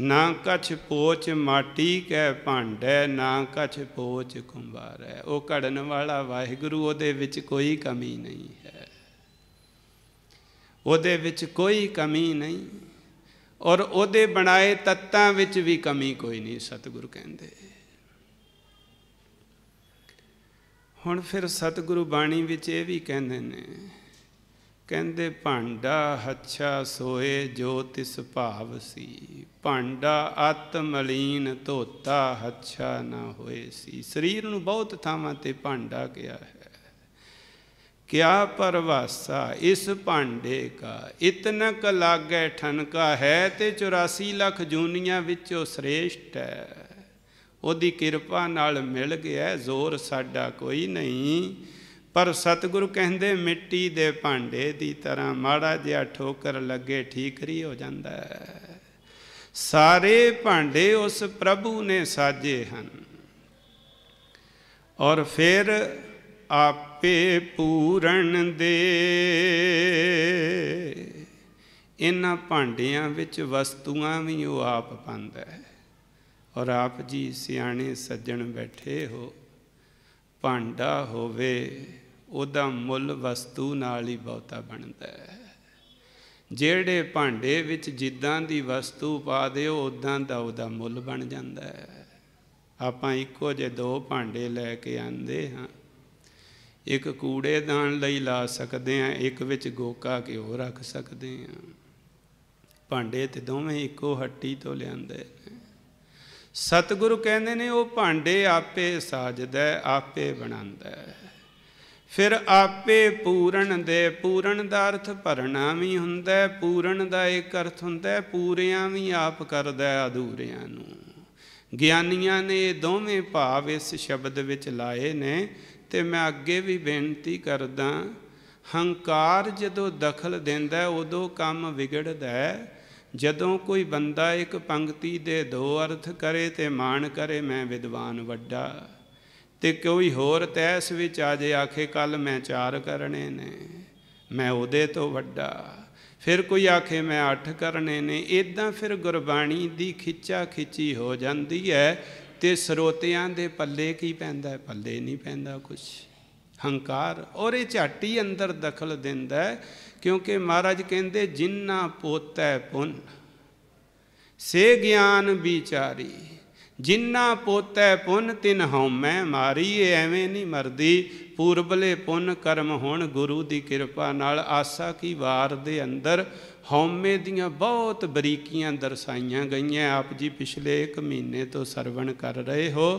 ਨਾ ਕਛ ਪੋਚ ਮਾਟੀ ਕੈ ਭਾਂਡੈ ਨਾ ਕਛ ਪੋਚ ਕੁੰਬਾਰੈ ਉਹ ਘੜਨ ਵਾਲਾ ਵਾਹਿਗੁਰੂ ਉਹਦੇ ਵਿੱਚ ਕੋਈ ਕਮੀ ਨਹੀਂ ਹੈ ਉਹਦੇ ਵਿੱਚ ਕੋਈ ਕਮੀ ਨਹੀਂ ਔਰ ਉਹਦੇ ਬਣਾਏ ਤੱਤਾਂ ਵਿੱਚ ਵੀ ਕਮੀ ਕੋਈ ਨਹੀਂ ਸਤਿਗੁਰ ਕਹਿੰਦੇ ਹੁਣ ਫਿਰ ਸਤਿਗੁਰੂ ਬਾਣੀ ਵਿੱਚ ਇਹ ਵੀ ਕਹਿੰਦੇ ਨੇ ਕਹਿੰਦੇ ਭਾਂਡਾ ਹੱਛਾ ਸੋਏ ਜੋ ਤਿਸ ਭਾਵ ਸੀ ਭਾਂਡਾ ਆਤਮਲੀਨ ਧੋਤਾ ਹੱਛਾ ਨਾ ਹੋਏ ਸੀ ਸਰੀਰ ਨੂੰ ਬਹੁਤ ਥਾਵਾਂ ਤੇ ਭਾਂਡਾ ਗਿਆ ਹੈ ਕਿਆ ਪਰਵਾਸਾ ਇਸ ਭਾਂਡੇ ਕਾ ਇਤਨਕ ਕ ਠਨਕਾ ਹੈ ਤੇ 84 ਲੱਖ ਜੂਨੀਆਂ ਵਿੱਚੋਂ ਸ੍ਰੇਸ਼ਟ ਹੈ ਉਹਦੀ ਕਿਰਪਾ ਨਾਲ ਮਿਲ ਗਿਆ ਜ਼ੋਰ ਸਾਡਾ ਕੋਈ ਨਹੀਂ ਪਰ ਸਤਿਗੁਰੂ ਕਹਿੰਦੇ ਮਿੱਟੀ ਦੇ ਭਾਂਡੇ ਦੀ ਤਰ੍ਹਾਂ ਮਾੜਾ ਜਿਹਾ ਠੋਕਰ ਲੱਗੇ ਠੀਕਰੀ ਹੋ ਜਾਂਦਾ ਹੈ ਸਾਰੇ ਭਾਂਡੇ ਉਸ ਪ੍ਰਭੂ ਨੇ ਸਾਜੇ ਹਨ ਔਰ ਫਿਰ ਆਪੇ ਪੂਰਨ ਦੇ ਇਹਨਾਂ ਭਾਂਡਿਆਂ ਵਿੱਚ ਵਸਤੂਆਂ ਵੀ ਉਹ ਆਪ ਪਾਉਂਦਾ ਹੈ ਔਰ ਆਪ ਜੀ ਸਿਆਣੇ ਸੱਜਣ ਬੈਠੇ ਹੋ ਭਾਂਡਾ ਹੋਵੇ ਉਹਦਾ ਮੁੱਲ ਵਸਤੂ ਨਾਲ ਹੀ ਬਹੁਤਾ ਬਣਦਾ ਹੈ ਜਿਹੜੇ ਭਾਂਡੇ ਵਿੱਚ ਜਿੱਦਾਂ ਦੀ ਵਸਤੂ ਪਾ ਦਿਓ ਉਦਾਂ ਦਾ ਉਹਦਾ ਮੁੱਲ ਬਣ ਜਾਂਦਾ ਹੈ ਆਪਾਂ ਇੱਕੋ ਜਿਹੇ ਦੋ ਭਾਂਡੇ ਲੈ ਕੇ ਆਂਦੇ ਹਾਂ ਇੱਕ ਕੂੜੇਦਾਨ ਲਈ ਲਾ ਸਕਦੇ ਹਾਂ ਇੱਕ ਵਿੱਚ ਗੋਕਾ ਘਿਓ ਰੱਖ ਸਕਦੇ ਹਾਂ ਭਾਂਡੇ ਤੇ ਦੋਵੇਂ ਇੱਕੋ ਹੱਟੀ ਤੋਂ ਲਿਆਂਦੇ ਨੇ ਸਤਿਗੁਰੂ ਕਹਿੰਦੇ ਨੇ ਉਹ ਭਾਂਡੇ ਆਪੇ ਸਾਜਦਾ ਆਪੇ ਬਣਾਉਂਦਾ ਹੈ ਫਿਰ ਆਪੇ ਪੂਰਨ ਦੇ ਪੂਰਨ ਦਾ ਅਰਥ ਭਰਨਾ ਵੀ ਹੁੰਦਾ ਪੂਰਨ ਦਾ ਇੱਕ ਅਰਥ ਹੁੰਦਾ ਪੂਰਿਆਂ ਵੀ ਆਪ ਕਰਦਾ ਅਧੂਰਿਆਂ ਨੂੰ ਗਿਆਨੀਆਂ ਨੇ ਇਹ ਦੋਵੇਂ ਭਾਵ ਇਸ ਸ਼ਬਦ ਵਿੱਚ ਲਾਏ ਨੇ ਤੇ ਮੈਂ ਅੱਗੇ ਵੀ ਬੇਨਤੀ ਕਰਦਾ ਹੰਕਾਰ ਜਦੋਂ ਦਖਲ ਦਿੰਦਾ ਉਦੋਂ ਕੰਮ ਵਿਗੜਦਾ ਜਦੋਂ ਕੋਈ ਬੰਦਾ ਇੱਕ ਪੰਕਤੀ ਦੇ ਦੋ ਅਰਥ ਕਰੇ ਤੇ ਮਾਣ ਕਰੇ ਮੈਂ ਵਿਦਵਾਨ ਵੱਡਾ ਤੇ ਕੋਈ ਹੋਰ ਤੈਸ ਵਿੱਚ ਆ ਜੇ ਆਖੇ ਕੱਲ ਮੈਂ ਚਾਰ ਕਰਨੇ ਨੇ ਮੈਂ ਉਹਦੇ ਤੋਂ ਵੱਡਾ ਫਿਰ ਕੋਈ ਆਖੇ ਮੈਂ ਅੱਠ ਕਰਨੇ ਨੇ ਇਦਾਂ ਫਿਰ ਗੁਰਬਾਣੀ ਦੀ ਖਿੱਚਾ ਖਿੱਚੀ ਹੋ ਜਾਂਦੀ ਹੈ ਤੇ ਸਰੋਤਿਆਂ ਦੇ ਪੱਲੇ ਕੀ ਪੈਂਦਾ ਪੱਲੇ ਨਹੀਂ ਪੈਂਦਾ ਕੁਝ ਹੰਕਾਰ ਔਰ ਇਹ ਝਾਟੀ ਅੰਦਰ ਦਖਲ ਦਿੰਦਾ ਕਿਉਂਕਿ ਮਹਾਰਾਜ ਕਹਿੰਦੇ ਜਿੰਨਾ ਪੋਤੈ ਪੁੰਨ ਸੇ ਗਿਆਨ ਵਿਚਾਰੀ ਜਿੰਨਾ ਪੋਤੈ ਪੁੰਨ ਤਿਨ ਹਉਮੈ ਮਾਰੀ ਐਵੇਂ ਨਹੀਂ ਮਰਦੀ ਪੂਰਬਲੇ ਪੁੰਨ ਕਰਮ ਹੋਣ ਗੁਰੂ ਦੀ ਕਿਰਪਾ ਨਾਲ ਆਸਾ ਕੀ ਵਾਰ ਦੇ ਅੰਦਰ ਹਉਮੈ ਦੀਆਂ ਬਹੁਤ ਬਰੀਕੀਆਂ ਦਰਸਾਈਆਂ ਗਈਆਂ ਆਪ ਜੀ ਪਿਛਲੇ 1 ਮਹੀਨੇ ਤੋਂ ਸਰਵਣ ਕਰ ਰਹੇ ਹੋ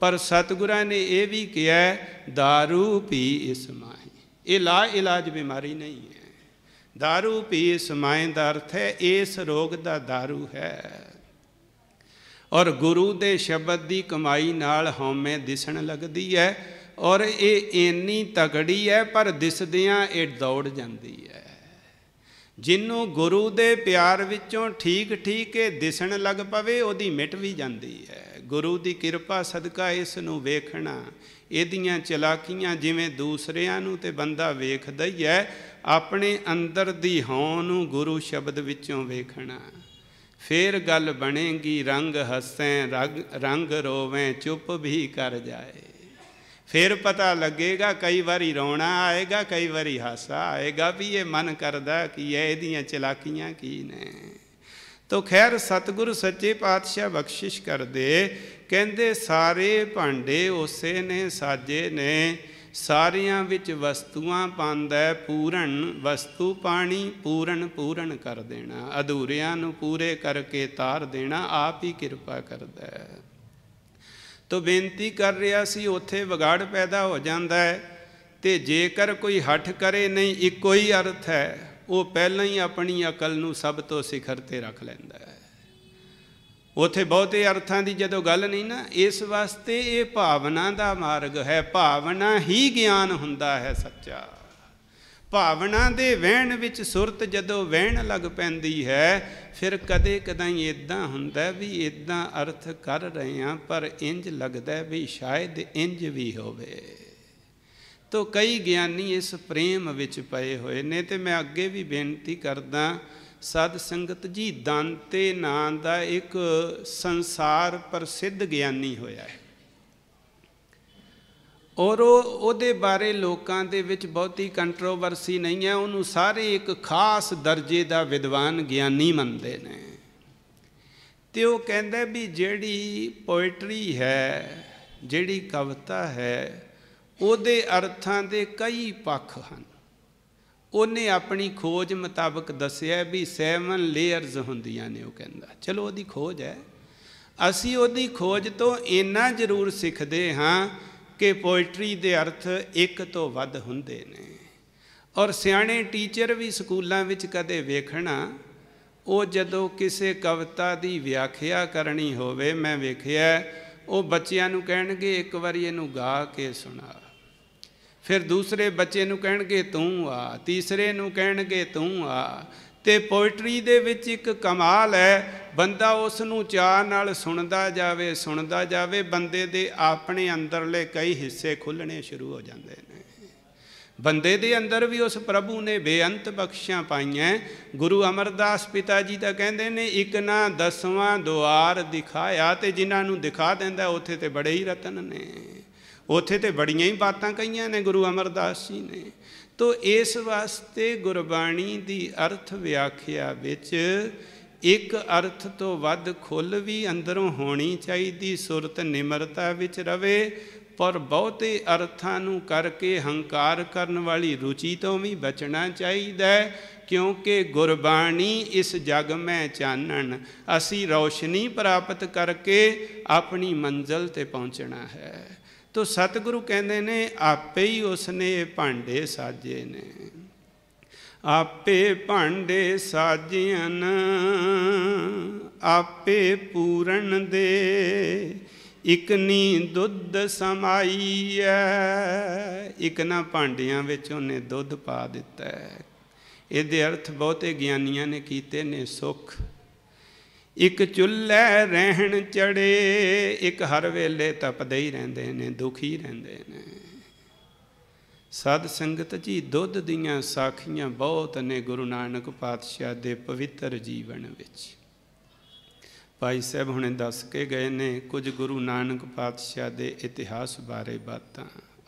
ਪਰ ਸਤਿਗੁਰਾਂ ਨੇ ਇਹ ਵੀ ਕਿਹਾ दारू ਪੀ ਇਸ ਮਾਹੀ ਇਹ ਲਾ ਇਲਾਜ ਬਿਮਾਰੀ ਨਹੀਂ ਹੈ दारू ਪੀ ਇਸ ਮਾਹੀ ਦਾ ਅਰਥ ਹੈ ਇਸ ਰੋਗ ਦਾ दारू ਹੈ ਔਰ ਗੁਰੂ ਦੇ ਸ਼ਬਦ ਦੀ ਕਮਾਈ ਨਾਲ ਹਉਮੈ ਦਿਸਣ ਲੱਗਦੀ ਹੈ ਔਰ ਇਹ ਇੰਨੀ ਤਗੜੀ ਹੈ ਪਰ ਦਿਸਦਿਆਂ ਇਹ ਦੌੜ ਜਾਂਦੀ ਹੈ ਜਿੰਨੂੰ ਗੁਰੂ ਦੇ ਪਿਆਰ ਵਿੱਚੋਂ ਠੀਕ ਠੀਕ ਇਹ ਦਿਸਣ ਲੱਗ ਪਵੇ ਉਹਦੀ ਮਿਟ ਵੀ ਜਾਂਦੀ ਹੈ ਗੁਰੂ ਦੀ ਕਿਰਪਾ ਸਦਕਾ ਇਸ ਨੂੰ ਵੇਖਣਾ ਇਹਦੀਆਂ ਚਲਾਕੀਆਂ ਜਿਵੇਂ ਦੂਸਰਿਆਂ ਨੂੰ ਤੇ ਬੰਦਾ ਵੇਖਦਾ ਹੀ ਹੈ ਆਪਣੇ ਅੰਦਰ ਦੀ ਹੋਂ ਨੂੰ ਗੁਰੂ ਸ਼ਬਦ ਵਿੱਚੋਂ ਵੇਖਣਾ ਫੇਰ ਗੱਲ ਬਣੇਗੀ ਰੰਗ ਹੱਸੈ ਰੰਗ ਰੋਵੇਂ ਚੁੱਪ ਵੀ ਕਰ ਜਾਏ ਫੇਰ ਪਤਾ ਲੱਗੇਗਾ ਕਈ ਵਾਰੀ ਰੋਣਾ ਆਏਗਾ ਕਈ ਵਾਰੀ ਹਾਸਾ ਆਏਗਾ ਵੀ ਇਹ ਮਨ ਕਰਦਾ ਕਿ ਇਹ ਇਹਦੀਆਂ ਚਲਾਕੀਆਂ ਕੀ ਨੇ ਤੋ ਖੈਰ ਸਤਗੁਰ ਸੱਚੇ ਪਾਤਸ਼ਾਹ ਬਖਸ਼ਿਸ਼ ਕਰਦੇ ਕਹਿੰਦੇ ਸਾਰੇ ਭਾਂਡੇ ਉਸੇ ਨੇ ਸਾਜੇ ਨੇ ਸਾਰਿਆਂ ਵਿੱਚ ਵਸਤੂਆਂ ਪਾਉਂਦਾ ਪੂਰਨ ਵਸਤੂ ਪਾਣੀ ਪੂਰਨ ਪੂਰਨ ਕਰ ਦੇਣਾ ਅਧੂਰਿਆਂ ਨੂੰ ਪੂਰੇ ਕਰਕੇ ਤਾਰ ਦੇਣਾ ਆਪ ਹੀ ਕਿਰਪਾ ਕਰਦਾ ਹੈ ਤੋ ਬੇਨਤੀ ਕਰ ਰਿਹਾ ਸੀ ਉੱਥੇ ਵਿਗਾੜ ਪੈਦਾ ਹੋ ਜਾਂਦਾ ਹੈ ਤੇ ਜੇਕਰ ਕੋਈ ਹੱਠ ਕਰੇ ਨਹੀਂ ਇੱਕੋ ਹੀ ਅਰਥ ਹੈ ਉਹ ਪਹਿਲਾਂ ਹੀ ਆਪਣੀ ਅਕਲ ਨੂੰ ਸਭ ਤੋਂ ਸਿਖਰ ਤੇ ਰੱਖ ਲੈਂਦਾ ਹੈ ਉਥੇ ਬਹੁਤੇ ਅਰਥਾਂ ਦੀ ਜਦੋਂ ਗੱਲ ਨਹੀਂ ਨਾ ਇਸ ਵਾਸਤੇ ਇਹ ਭਾਵਨਾ ਦਾ ਮਾਰਗ ਹੈ ਭਾਵਨਾ ਹੀ ਗਿਆਨ ਹੁੰਦਾ ਹੈ ਸੱਚਾ ਭਾਵਨਾ ਦੇ ਵਹਿਣ ਵਿੱਚ ਸੁਰਤ ਜਦੋਂ ਵਹਿਣ ਲੱਗ ਪੈਂਦੀ ਹੈ ਫਿਰ ਕਦੇ ਕਦਾਈ ਇਦਾਂ ਹੁੰਦਾ ਵੀ ਇਦਾਂ ਅਰਥ ਕਰ ਰਹੇ ਆ ਪਰ ਇੰਜ ਲੱਗਦਾ ਵੀ ਸ਼ਾਇਦ ਇੰਜ ਵੀ ਹੋਵੇ ਤੋ ਕਈ ਗਿਆਨੀ ਇਸ ਪ੍ਰੇਮ ਵਿੱਚ ਪਏ ਹੋਏ ਨੇ ਤੇ ਮੈਂ ਅੱਗੇ ਵੀ ਬੇਨਤੀ ਕਰਦਾ ਸਾਧ ਸੰਗਤ ਜੀ ਦੰਤੇ ਨਾਂ ਦਾ ਇੱਕ ਸੰਸਾਰ ਪ੍ਰਸਿੱਧ ਗਿਆਨੀ ਹੋਇਆ ਹੈ ਔਰ ਉਹਦੇ ਬਾਰੇ ਲੋਕਾਂ ਦੇ ਵਿੱਚ ਬਹੁਤੀ ਕੰਟਰੋਵਰਸੀ ਨਹੀਂ ਹੈ ਉਹਨੂੰ ਸਾਰੇ ਇੱਕ ਖਾਸ ਦਰਜੇ ਦਾ ਵਿਦਵਾਨ ਗਿਆਨੀ ਮੰਨਦੇ ਨੇ ਤੇ ਉਹ ਕਹਿੰਦਾ ਵੀ ਜਿਹੜੀ ਪੋਇਟਰੀ ਹੈ ਜਿਹੜੀ ਕਵਿਤਾ ਹੈ ਉਹਦੇ ਅਰਥਾਂ ਦੇ ਕਈ ਪੱਖ ਹਨ ਉਹਨੇ ਆਪਣੀ ਖੋਜ ਮੁਤਾਬਕ ਦੱਸਿਆ ਵੀ 7 ਲੇਅਰਸ ਹੁੰਦੀਆਂ ਨੇ ਉਹ ਕਹਿੰਦਾ ਚਲੋ ਉਹਦੀ ਖੋਜ ਹੈ ਅਸੀਂ ਉਹਦੀ ਖੋਜ ਤੋਂ ਇੰਨਾ ਜ਼ਰੂਰ ਸਿੱਖਦੇ ਹਾਂ ਕਿ ਪੋਇਟਰੀ ਦੇ ਅਰਥ ਇੱਕ ਤੋਂ ਵੱਧ ਹੁੰਦੇ ਨੇ ਔਰ ਸਿਆਣੇ ਟੀਚਰ ਵੀ ਸਕੂਲਾਂ ਵਿੱਚ ਕਦੇ ਵੇਖਣਾ ਉਹ ਜਦੋਂ ਕਿਸੇ ਕਵਿਤਾ ਦੀ ਵਿਆਖਿਆ ਕਰਨੀ ਹੋਵੇ ਮੈਂ ਵੇਖਿਆ ਉਹ ਬੱਚਿਆਂ ਨੂੰ ਕਹਿਣਗੇ ਇੱਕ ਵਾਰੀ ਇਹਨੂੰ ਗਾ ਕੇ ਸੁਣਾ ਫਿਰ ਦੂਸਰੇ ਬੱਚੇ ਨੂੰ ਕਹਿਣਗੇ ਤੂੰ ਆ ਤੀਸਰੇ ਨੂੰ ਕਹਿਣਗੇ ਤੂੰ ਆ ਤੇ ਪੋਇਟਰੀ ਦੇ ਵਿੱਚ ਇੱਕ ਕਮਾਲ ਹੈ ਬੰਦਾ ਉਸ ਨੂੰ ਚਾਹ ਨਾਲ ਸੁਣਦਾ ਜਾਵੇ ਸੁਣਦਾ ਜਾਵੇ ਬੰਦੇ ਦੇ ਆਪਣੇ ਅੰਦਰਲੇ ਕਈ ਹਿੱਸੇ ਖੁੱਲਣੇ ਸ਼ੁਰੂ ਹੋ ਜਾਂਦੇ ਨੇ ਬੰਦੇ ਦੇ ਅੰਦਰ ਵੀ ਉਸ ਪ੍ਰਭੂ ਨੇ ਬੇਅੰਤ ਬਖਸ਼ਾਂ ਪਾਈਆਂ ਗੁਰੂ ਅਮਰਦਾਸ ਪਿਤਾ ਜੀ ਤਾਂ ਕਹਿੰਦੇ ਨੇ ਇੱਕ ਨਾ ਦਸਵਾਂ ਦੁਆਰ ਦਿਖਾਇਆ ਤੇ ਜਿਨ੍ਹਾਂ ਨੂੰ ਦਿਖਾ ਦਿੰਦਾ ਉੱਥੇ ਤੇ ਬੜੇ ਹੀ ਰਤਨ ਨੇ ਉਥੇ ਤੇ ਬੜੀਆਂ ਹੀ ਬਾਤਾਂ ਕਹੀਆਂ ਨੇ ਗੁਰੂ ਅਮਰਦਾਸ ਜੀ ਨੇ ਤੋ ਇਸ ਵਾਸਤੇ ਗੁਰਬਾਣੀ ਦੀ ਅਰਥ ਵਿਆਖਿਆ ਵਿੱਚ ਇੱਕ ਅਰਥ ਤੋਂ ਵੱਧ ਖੁੱਲ ਵੀ ਅੰਦਰੋਂ ਹੋਣੀ ਚਾਹੀਦੀ ਸੁਰਤ ਨਿਮਰਤਾ ਵਿੱਚ ਰਵੇ ਪਰ ਬਹੁਤੇ ਅਰਥਾਂ ਨੂੰ ਕਰਕੇ ਹੰਕਾਰ ਕਰਨ ਵਾਲੀ ਰੁਚੀ ਤੋਂ ਵੀ ਬਚਣਾ ਚਾਹੀਦਾ ਕਿਉਂਕਿ ਗੁਰਬਾਣੀ ਇਸ ਜਗ ਮੈਂ ਚਾਨਣ ਅਸੀਂ ਰੌਸ਼ਨੀ ਪ੍ਰਾਪਤ ਕਰਕੇ ਆਪਣੀ ਮੰਜ਼ਲ ਤੇ ਪਹੁੰਚਣਾ ਹੈ ਤੋ ਸਤਿਗੁਰੂ ਕਹਿੰਦੇ ਨੇ ਆਪੇ ਹੀ ਉਸਨੇ ਇਹ ਭਾਂਡੇ ਸਾਜੇ ਨੇ ਆਪੇ ਭਾਂਡੇ ਸਾਜਿਆਨ ਆਪੇ ਪੂਰਨ ਦੇ ਇਕਨੀ ਦੁੱਧ ਸਮਾਈ ਐ ਇਕਨਾ ਭਾਂਡਿਆਂ ਵਿੱਚ ਉਹਨੇ ਦੁੱਧ ਪਾ ਦਿੱਤਾ ਇਹਦੇ ਅਰਥ ਬਹੁਤੇ ਗਿਆਨੀਆਂ ਨੇ ਕੀਤੇ ਨੇ ਸੁਖ ਇੱਕ ਚੁੱਲ੍ਹੇ ਰਹਿਣ ਚੜੇ ਇੱਕ ਹਰ ਵੇਲੇ ਤਪਦੇ ਹੀ ਰਹਿੰਦੇ ਨੇ ਦੁਖੀ ਰਹਿੰਦੇ ਨੇ ਸਤ ਸੰਗਤ ਜੀ ਦੁੱਧ ਦੀਆਂ ਸਾਖੀਆਂ ਬਹੁਤ ਨੇ ਗੁਰੂ ਨਾਨਕ ਪਾਤਸ਼ਾਹ ਦੇ ਪਵਿੱਤਰ ਜੀਵਨ ਵਿੱਚ ਭਾਈ ਸਾਹਿਬ ਹੁਣੇ ਦੱਸ ਕੇ ਗਏ ਨੇ ਕੁਝ ਗੁਰੂ ਨਾਨਕ ਪਾਤਸ਼ਾਹ ਦੇ ਇਤਿਹਾਸ ਬਾਰੇ ਬਾਤਾਂ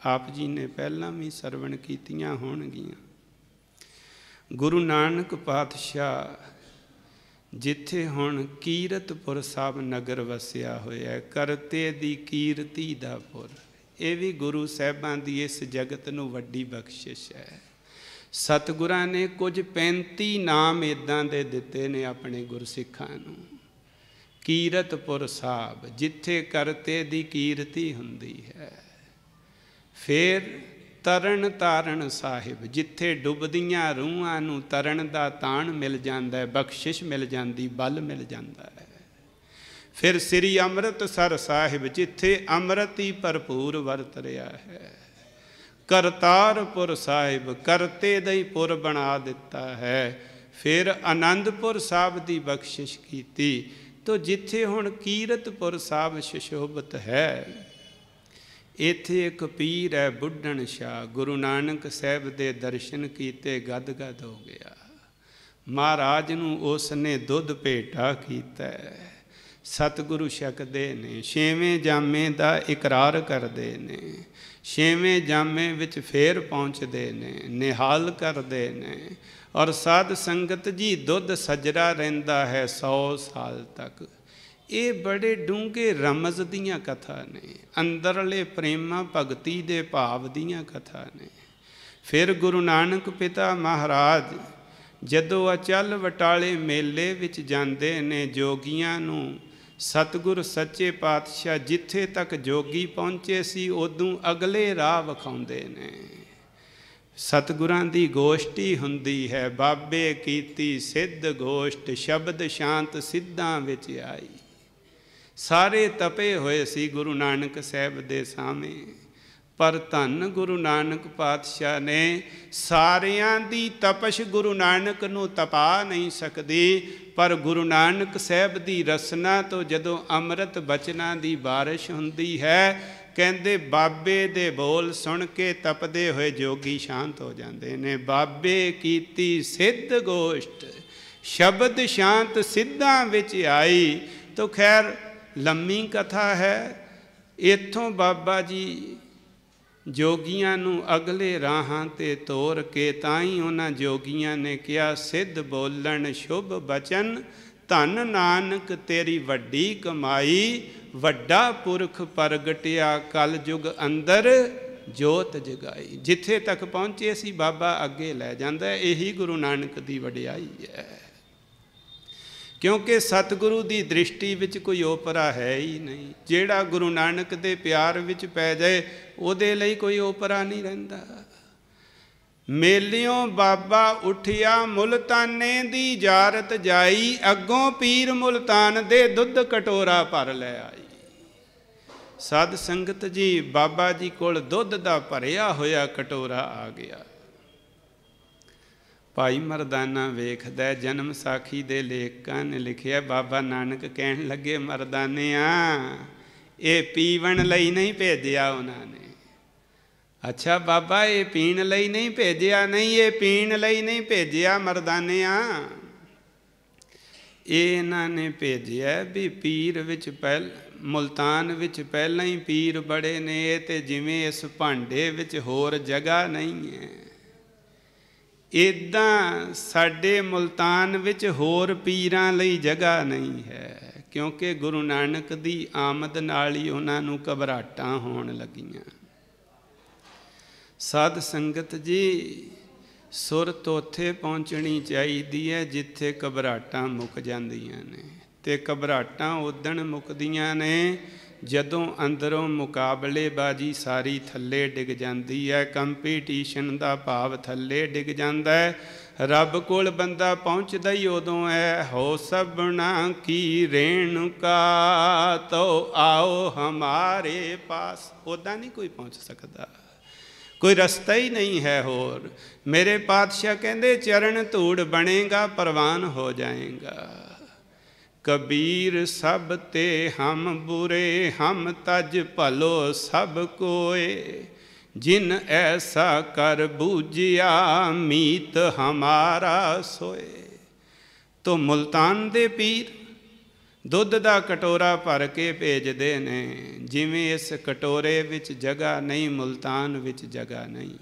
ਆਪ ਜੀ ਨੇ ਪਹਿਲਾਂ ਵੀ ਸਰਵਣ ਕੀਤੀਆਂ ਹੋਣਗੀਆਂ ਗੁਰੂ ਨਾਨਕ ਪਾਤਸ਼ਾਹ ਜਿੱਥੇ ਹੁਣ ਕੀਰਤਪੁਰ ਸਾਹਿਬ ਨਗਰ ਵਸਿਆ ਹੋਇਆ ਕਰਤੇ ਦੀ ਕੀਰਤੀ ਦਾ ਪੁਰ ਇਹ ਵੀ ਗੁਰੂ ਸਾਹਿਬਾਂ ਦੀ ਇਸ ਜਗਤ ਨੂੰ ਵੱਡੀ ਬਖਸ਼ਿਸ਼ ਹੈ ਸਤਿਗੁਰਾਂ ਨੇ ਕੁਝ 35 ਨਾਮ ਇਦਾਂ ਦੇ ਦਿੱਤੇ ਨੇ ਆਪਣੇ ਗੁਰਸਿੱਖਾਂ ਨੂੰ ਕੀਰਤਪੁਰ ਸਾਹਿਬ ਜਿੱਥੇ ਕਰਤੇ ਦੀ ਕੀਰਤੀ ਹੁੰਦੀ ਹੈ ਫਿਰ ਤਰਨ ਤਾਰਨ ਸਾਹਿਬ ਜਿੱਥੇ ਡੁੱਬਦੀਆਂ ਰੂਹਾਂ ਨੂੰ ਤਰਨ ਦਾ ਤਾਣ ਮਿਲ ਜਾਂਦਾ ਹੈ ਬਖਸ਼ਿਸ਼ ਮਿਲ ਜਾਂਦੀ ਬਲ ਮਿਲ ਜਾਂਦਾ ਹੈ ਫਿਰ ਸ੍ਰੀ ਅੰਮ੍ਰਿਤਸਰ ਸਾਹਿਬ ਜਿੱਥੇ ਅੰਮ੍ਰਿਤ ਹੀ ਭਰਪੂਰ ਵਰਤ ਰਿਹਾ ਹੈ ਕਰਤਾਰਪੁਰ ਸਾਹਿਬ ਕਰਤੇ ਦਾ ਹੀ ਪੁਰ ਬਣਾ ਦਿੱਤਾ ਹੈ ਫਿਰ ਆਨੰਦਪੁਰ ਸਾਹਿਬ ਦੀ ਬਖਸ਼ਿਸ਼ ਕੀਤੀ ਤੋ ਜਿੱਥੇ ਹੁਣ ਕੀਰਤਪੁਰ ਸਾਹਿਬ ਸ਼ਿਸ਼ੋਭਤ ਹੈ ਇੱਥੇ ਇੱਕ ਪੀਰ ਹੈ ਬੁੱਢਣ ਸ਼ਾ ਗੁਰੂ ਨਾਨਕ ਸਾਹਿਬ ਦੇ ਦਰਸ਼ਨ ਕੀਤੇ ਗਦਗਦ ਹੋ ਗਿਆ ਮਹਾਰਾਜ ਨੂੰ ਉਸ ਨੇ ਦੁੱਧ ਭੇਟਾ ਕੀਤਾ ਸਤਿਗੁਰੂ ਛਕਦੇ ਨੇ ਛੇਵੇਂ ਜਾਮੇ ਦਾ ਇਕਰਾਰ ਕਰਦੇ ਨੇ ਛੇਵੇਂ ਜਾਮੇ ਵਿੱਚ ਫੇਰ ਪਹੁੰਚਦੇ ਨੇ ਨਿਹਾਲ ਕਰਦੇ ਨੇ ਔਰ ਸਾਧ ਸੰਗਤ ਜੀ ਦੁੱਧ ਸਜਰਾ ਰਹਿੰਦਾ ਹੈ 100 ਸਾਲ ਤੱਕ ਇਹ ਬੜੇ ਡੂੰਘੇ ਰਮਜ਼ ਦੀਆਂ ਕਥਾ ਨੇ ਅੰਦਰਲੇ ਪ੍ਰੇਮਾ ਭਗਤੀ ਦੇ ਭਾਵ ਦੀਆਂ ਕਥਾ ਨੇ ਫਿਰ ਗੁਰੂ ਨਾਨਕ ਪਿਤਾ ਮਹਾਰਾਜ ਜਦੋਂ ਅਚਲ ਵਟਾਲੇ ਮੇਲੇ ਵਿੱਚ ਜਾਂਦੇ ਨੇ ਜੋਗੀਆਂ ਨੂੰ ਸਤਗੁਰ ਸੱਚੇ ਪਾਤਸ਼ਾਹ ਜਿੱਥੇ ਤੱਕ ਜੋਗੀ ਪਹੁੰਚੇ ਸੀ ਉਦੋਂ ਅਗਲੇ ਰਾਹ ਵਿਖਾਉਂਦੇ ਨੇ ਸਤਗੁਰਾਂ ਦੀ ਗੋਸ਼ਟੀ ਹੁੰਦੀ ਹੈ ਬਾਬੇ ਕੀਤੀ ਸਿੱਧ ਗੋਸ਼ਟ ਸ਼ਬਦ ਸ਼ਾਂਤ ਸਿੱਧਾਂ ਵਿੱਚ ਆਈ ਸਾਰੇ ਤਪੇ ਹੋਏ ਸੀ ਗੁਰੂ ਨਾਨਕ ਸਾਹਿਬ ਦੇ ਸਾਹਮਣੇ ਪਰ ਧੰਨ ਗੁਰੂ ਨਾਨਕ ਪਾਤਸ਼ਾਹ ਨੇ ਸਾਰਿਆਂ ਦੀ ਤਪਸ਼ ਗੁਰੂ ਨਾਨਕ ਨੂੰ ਤਪਾ ਨਹੀਂ ਸਕਦੀ ਪਰ ਗੁਰੂ ਨਾਨਕ ਸਾਹਿਬ ਦੀ ਰਸਨਾ ਤੋਂ ਜਦੋਂ ਅੰਮ੍ਰਿਤ ਬਚਨਾਂ ਦੀ ਬਾਰਿਸ਼ ਹੁੰਦੀ ਹੈ ਕਹਿੰਦੇ ਬਾਬੇ ਦੇ ਬੋਲ ਸੁਣ ਕੇ ਤਪਦੇ ਹੋਏ ਜੋਗੀ ਸ਼ਾਂਤ ਹੋ ਜਾਂਦੇ ਨੇ ਬਾਬੇ ਕੀਤੀ ਸਿੱਧ ਗੋਸ਼ਟ ਸ਼ਬਦ ਸ਼ਾਂਤ ਸਿੱਧਾਂ ਵਿੱਚ ਆਈ ਤੋ ਖੈਰ ਲੰਮੀ ਕਥਾ ਹੈ ਇਥੋਂ ਬਾਬਾ ਜੀ ਜੋਗੀਆਂ ਨੂੰ ਅਗਲੇ ਰਾਹਾਂ ਤੇ ਤੋਰ ਕੇ ਤਾਂ ਹੀ ਉਹਨਾਂ ਜੋਗੀਆਂ ਨੇ ਕਿਹਾ ਸਿੱਧ ਬੋਲਣ ਸ਼ੁਭ ਬਚਨ ਧੰਨ ਨਾਨਕ ਤੇਰੀ ਵੱਡੀ ਕਮਾਈ ਵੱਡਾ ਪੁਰਖ ਪ੍ਰਗਟਿਆ ਕਲ ਯੁਗ ਅੰਦਰ ਜੋਤ ਜਗਾਈ ਜਿੱਥੇ ਤੱਕ ਪਹੁੰਚੇ ਸੀ ਬਾਬਾ ਅੱਗੇ ਲੈ ਜਾਂਦਾ ਇਹੀ ਗੁਰੂ ਨਾਨਕ ਦੀ ਵਡਿਆਈ ਹੈ ਕਿਉਂਕਿ ਸਤਿਗੁਰੂ ਦੀ ਦ੍ਰਿਸ਼ਟੀ ਵਿੱਚ ਕੋਈ ਓਪਰਾ ਹੈ ਹੀ ਨਹੀਂ ਜਿਹੜਾ ਗੁਰੂ ਨਾਨਕ ਦੇ ਪਿਆਰ ਵਿੱਚ ਪੈ ਜਾਏ ਉਹਦੇ ਲਈ ਕੋਈ ਓਪਰਾ ਨਹੀਂ ਰਹਿੰਦਾ ਮੇਲਿਓ ਬਾਬਾ ਉਠਿਆ ਮੁਲਤਾਨੇ ਦੀ ਜਾਰਤ ਜਾਈ ਅੱਗੋਂ ਪੀਰ ਮੁਲਤਾਨ ਦੇ ਦੁੱਧ ਕਟੋਰਾ ਭਰ ਲੈ ਆਈ ਸਦ ਸੰਗਤ ਜੀ ਬਾਬਾ ਜੀ ਕੋਲ ਦੁੱਧ ਦਾ ਭਰਿਆ ਹੋਇਆ ਕਟੋਰਾ ਆ ਗਿਆ ਭਾਈ ਮਰਦਾਨਾ ਵੇਖਦਾ ਜਨਮ ਸਾਖੀ ਦੇ ਲੇਖਕਾਂ ਨੇ ਲਿਖਿਆ ਬਾਬਾ ਨਾਨਕ ਕਹਿਣ ਲੱਗੇ ਮਰਦਾਨਿਆਂ ਇਹ ਪੀਵਣ ਲਈ ਨਹੀਂ ਭੇਜਿਆ ਉਹਨਾਂ ਨੇ ਅੱਛਾ ਬਾਬਾ ਇਹ ਪੀਣ ਲਈ ਨਹੀਂ ਭੇਜਿਆ ਨਹੀਂ ਇਹ ਪੀਣ ਲਈ ਨਹੀਂ ਭੇਜਿਆ ਮਰਦਾਨਿਆਂ ਇਹ ਇਹਨਾਂ ਨੇ ਭੇਜਿਆ ਵੀ ਪੀਰ ਵਿੱਚ ਪਹਿਲ ਮੁਲਤਾਨ ਵਿੱਚ ਪਹਿਲਾਂ ਹੀ ਪੀਰ ਬੜੇ ਨੇ ਤੇ ਜਿਵੇਂ ਇਸ ਭਾਂਡੇ ਵਿੱਚ ਹੋਰ ਜਗ੍ਹਾ ਨਹੀਂ ਹੈ ਇਦਾਂ ਸਾਡੇ ਮਲਤਾਨ ਵਿੱਚ ਹੋਰ ਪੀਰਾਂ ਲਈ ਜਗ੍ਹਾ ਨਹੀਂ ਹੈ ਕਿਉਂਕਿ ਗੁਰੂ ਨਾਨਕ ਦੀ ਆਮਦ ਨਾਲ ਹੀ ਉਹਨਾਂ ਨੂੰ ਕਬਰਾਟਾਂ ਹੋਣ ਲੱਗੀਆਂ ਸਾਧ ਸੰਗਤ ਜੀ ਸੁਰਤ ਉੱਥੇ ਪਹੁੰਚਣੀ ਚਾਹੀਦੀ ਹੈ ਜਿੱਥੇ ਕਬਰਾਟਾਂ ਮੁੱਕ ਜਾਂਦੀਆਂ ਨੇ ਤੇ ਕਬਰਾਟਾਂ ਉਦਣ ਮੁੱਕਦੀਆਂ ਨੇ ਜਦੋਂ ਅੰਦਰੋਂ ਮੁਕਾਬਲੇਬਾਜ਼ੀ ਸਾਰੀ ਥੱਲੇ ਡਿੱਗ ਜਾਂਦੀ ਹੈ ਕੰਪੀਟੀਸ਼ਨ ਦਾ ਭਾਵ ਥੱਲੇ ਡਿੱਗ ਜਾਂਦਾ ਹੈ ਰੱਬ ਕੋਲ ਬੰਦਾ ਪਹੁੰਚਦਾ ਹੀ ਉਦੋਂ ਹੈ ਹੋ ਸਭਨਾ ਕੀ ਰੇਣੁਕਾ ਤੋ ਆਓ ਹਮਾਰੇ ਪਾਸ ਉਦਾਂ ਨਹੀਂ ਕੋਈ ਪਹੁੰਚ ਸਕਦਾ ਕੋਈ ਰਸਤਾ ਹੀ ਨਹੀਂ ਹੈ ਹੋਰ ਮੇਰੇ ਪਾਤਸ਼ਾਹ ਕਹਿੰਦੇ ਚਰਨ ਧੂੜ ਬਣੇਗਾ ਪਰਵਾਨ ਹੋ ਜਾਏਗਾ ਕਬੀਰ ਸਭ ਤੇ ਹਮ ਬੁਰੇ ਹਮ ਤਜ ਭਲੋ ਸਭ ਕੋਏ ਜਿਨ ਐਸਾ ਕਰ ਬੂਝਿਆ ਮੀਤ ਹਮਾਰਾ ਸੋਏ ਤੋ ਮਲਤਾਨ ਦੇ ਪੀਰ ਦੁੱਧ ਦਾ ਕਟੋਰਾ ਭਰ ਕੇ ਭੇਜਦੇ ਨੇ ਜਿਵੇਂ ਇਸ ਕਟੋਰੇ ਵਿੱਚ ਜਗ੍ਹਾ ਨਹੀਂ ਮਲਤਾਨ ਵਿੱਚ ਜਗ੍ਹਾ ਨਹੀਂ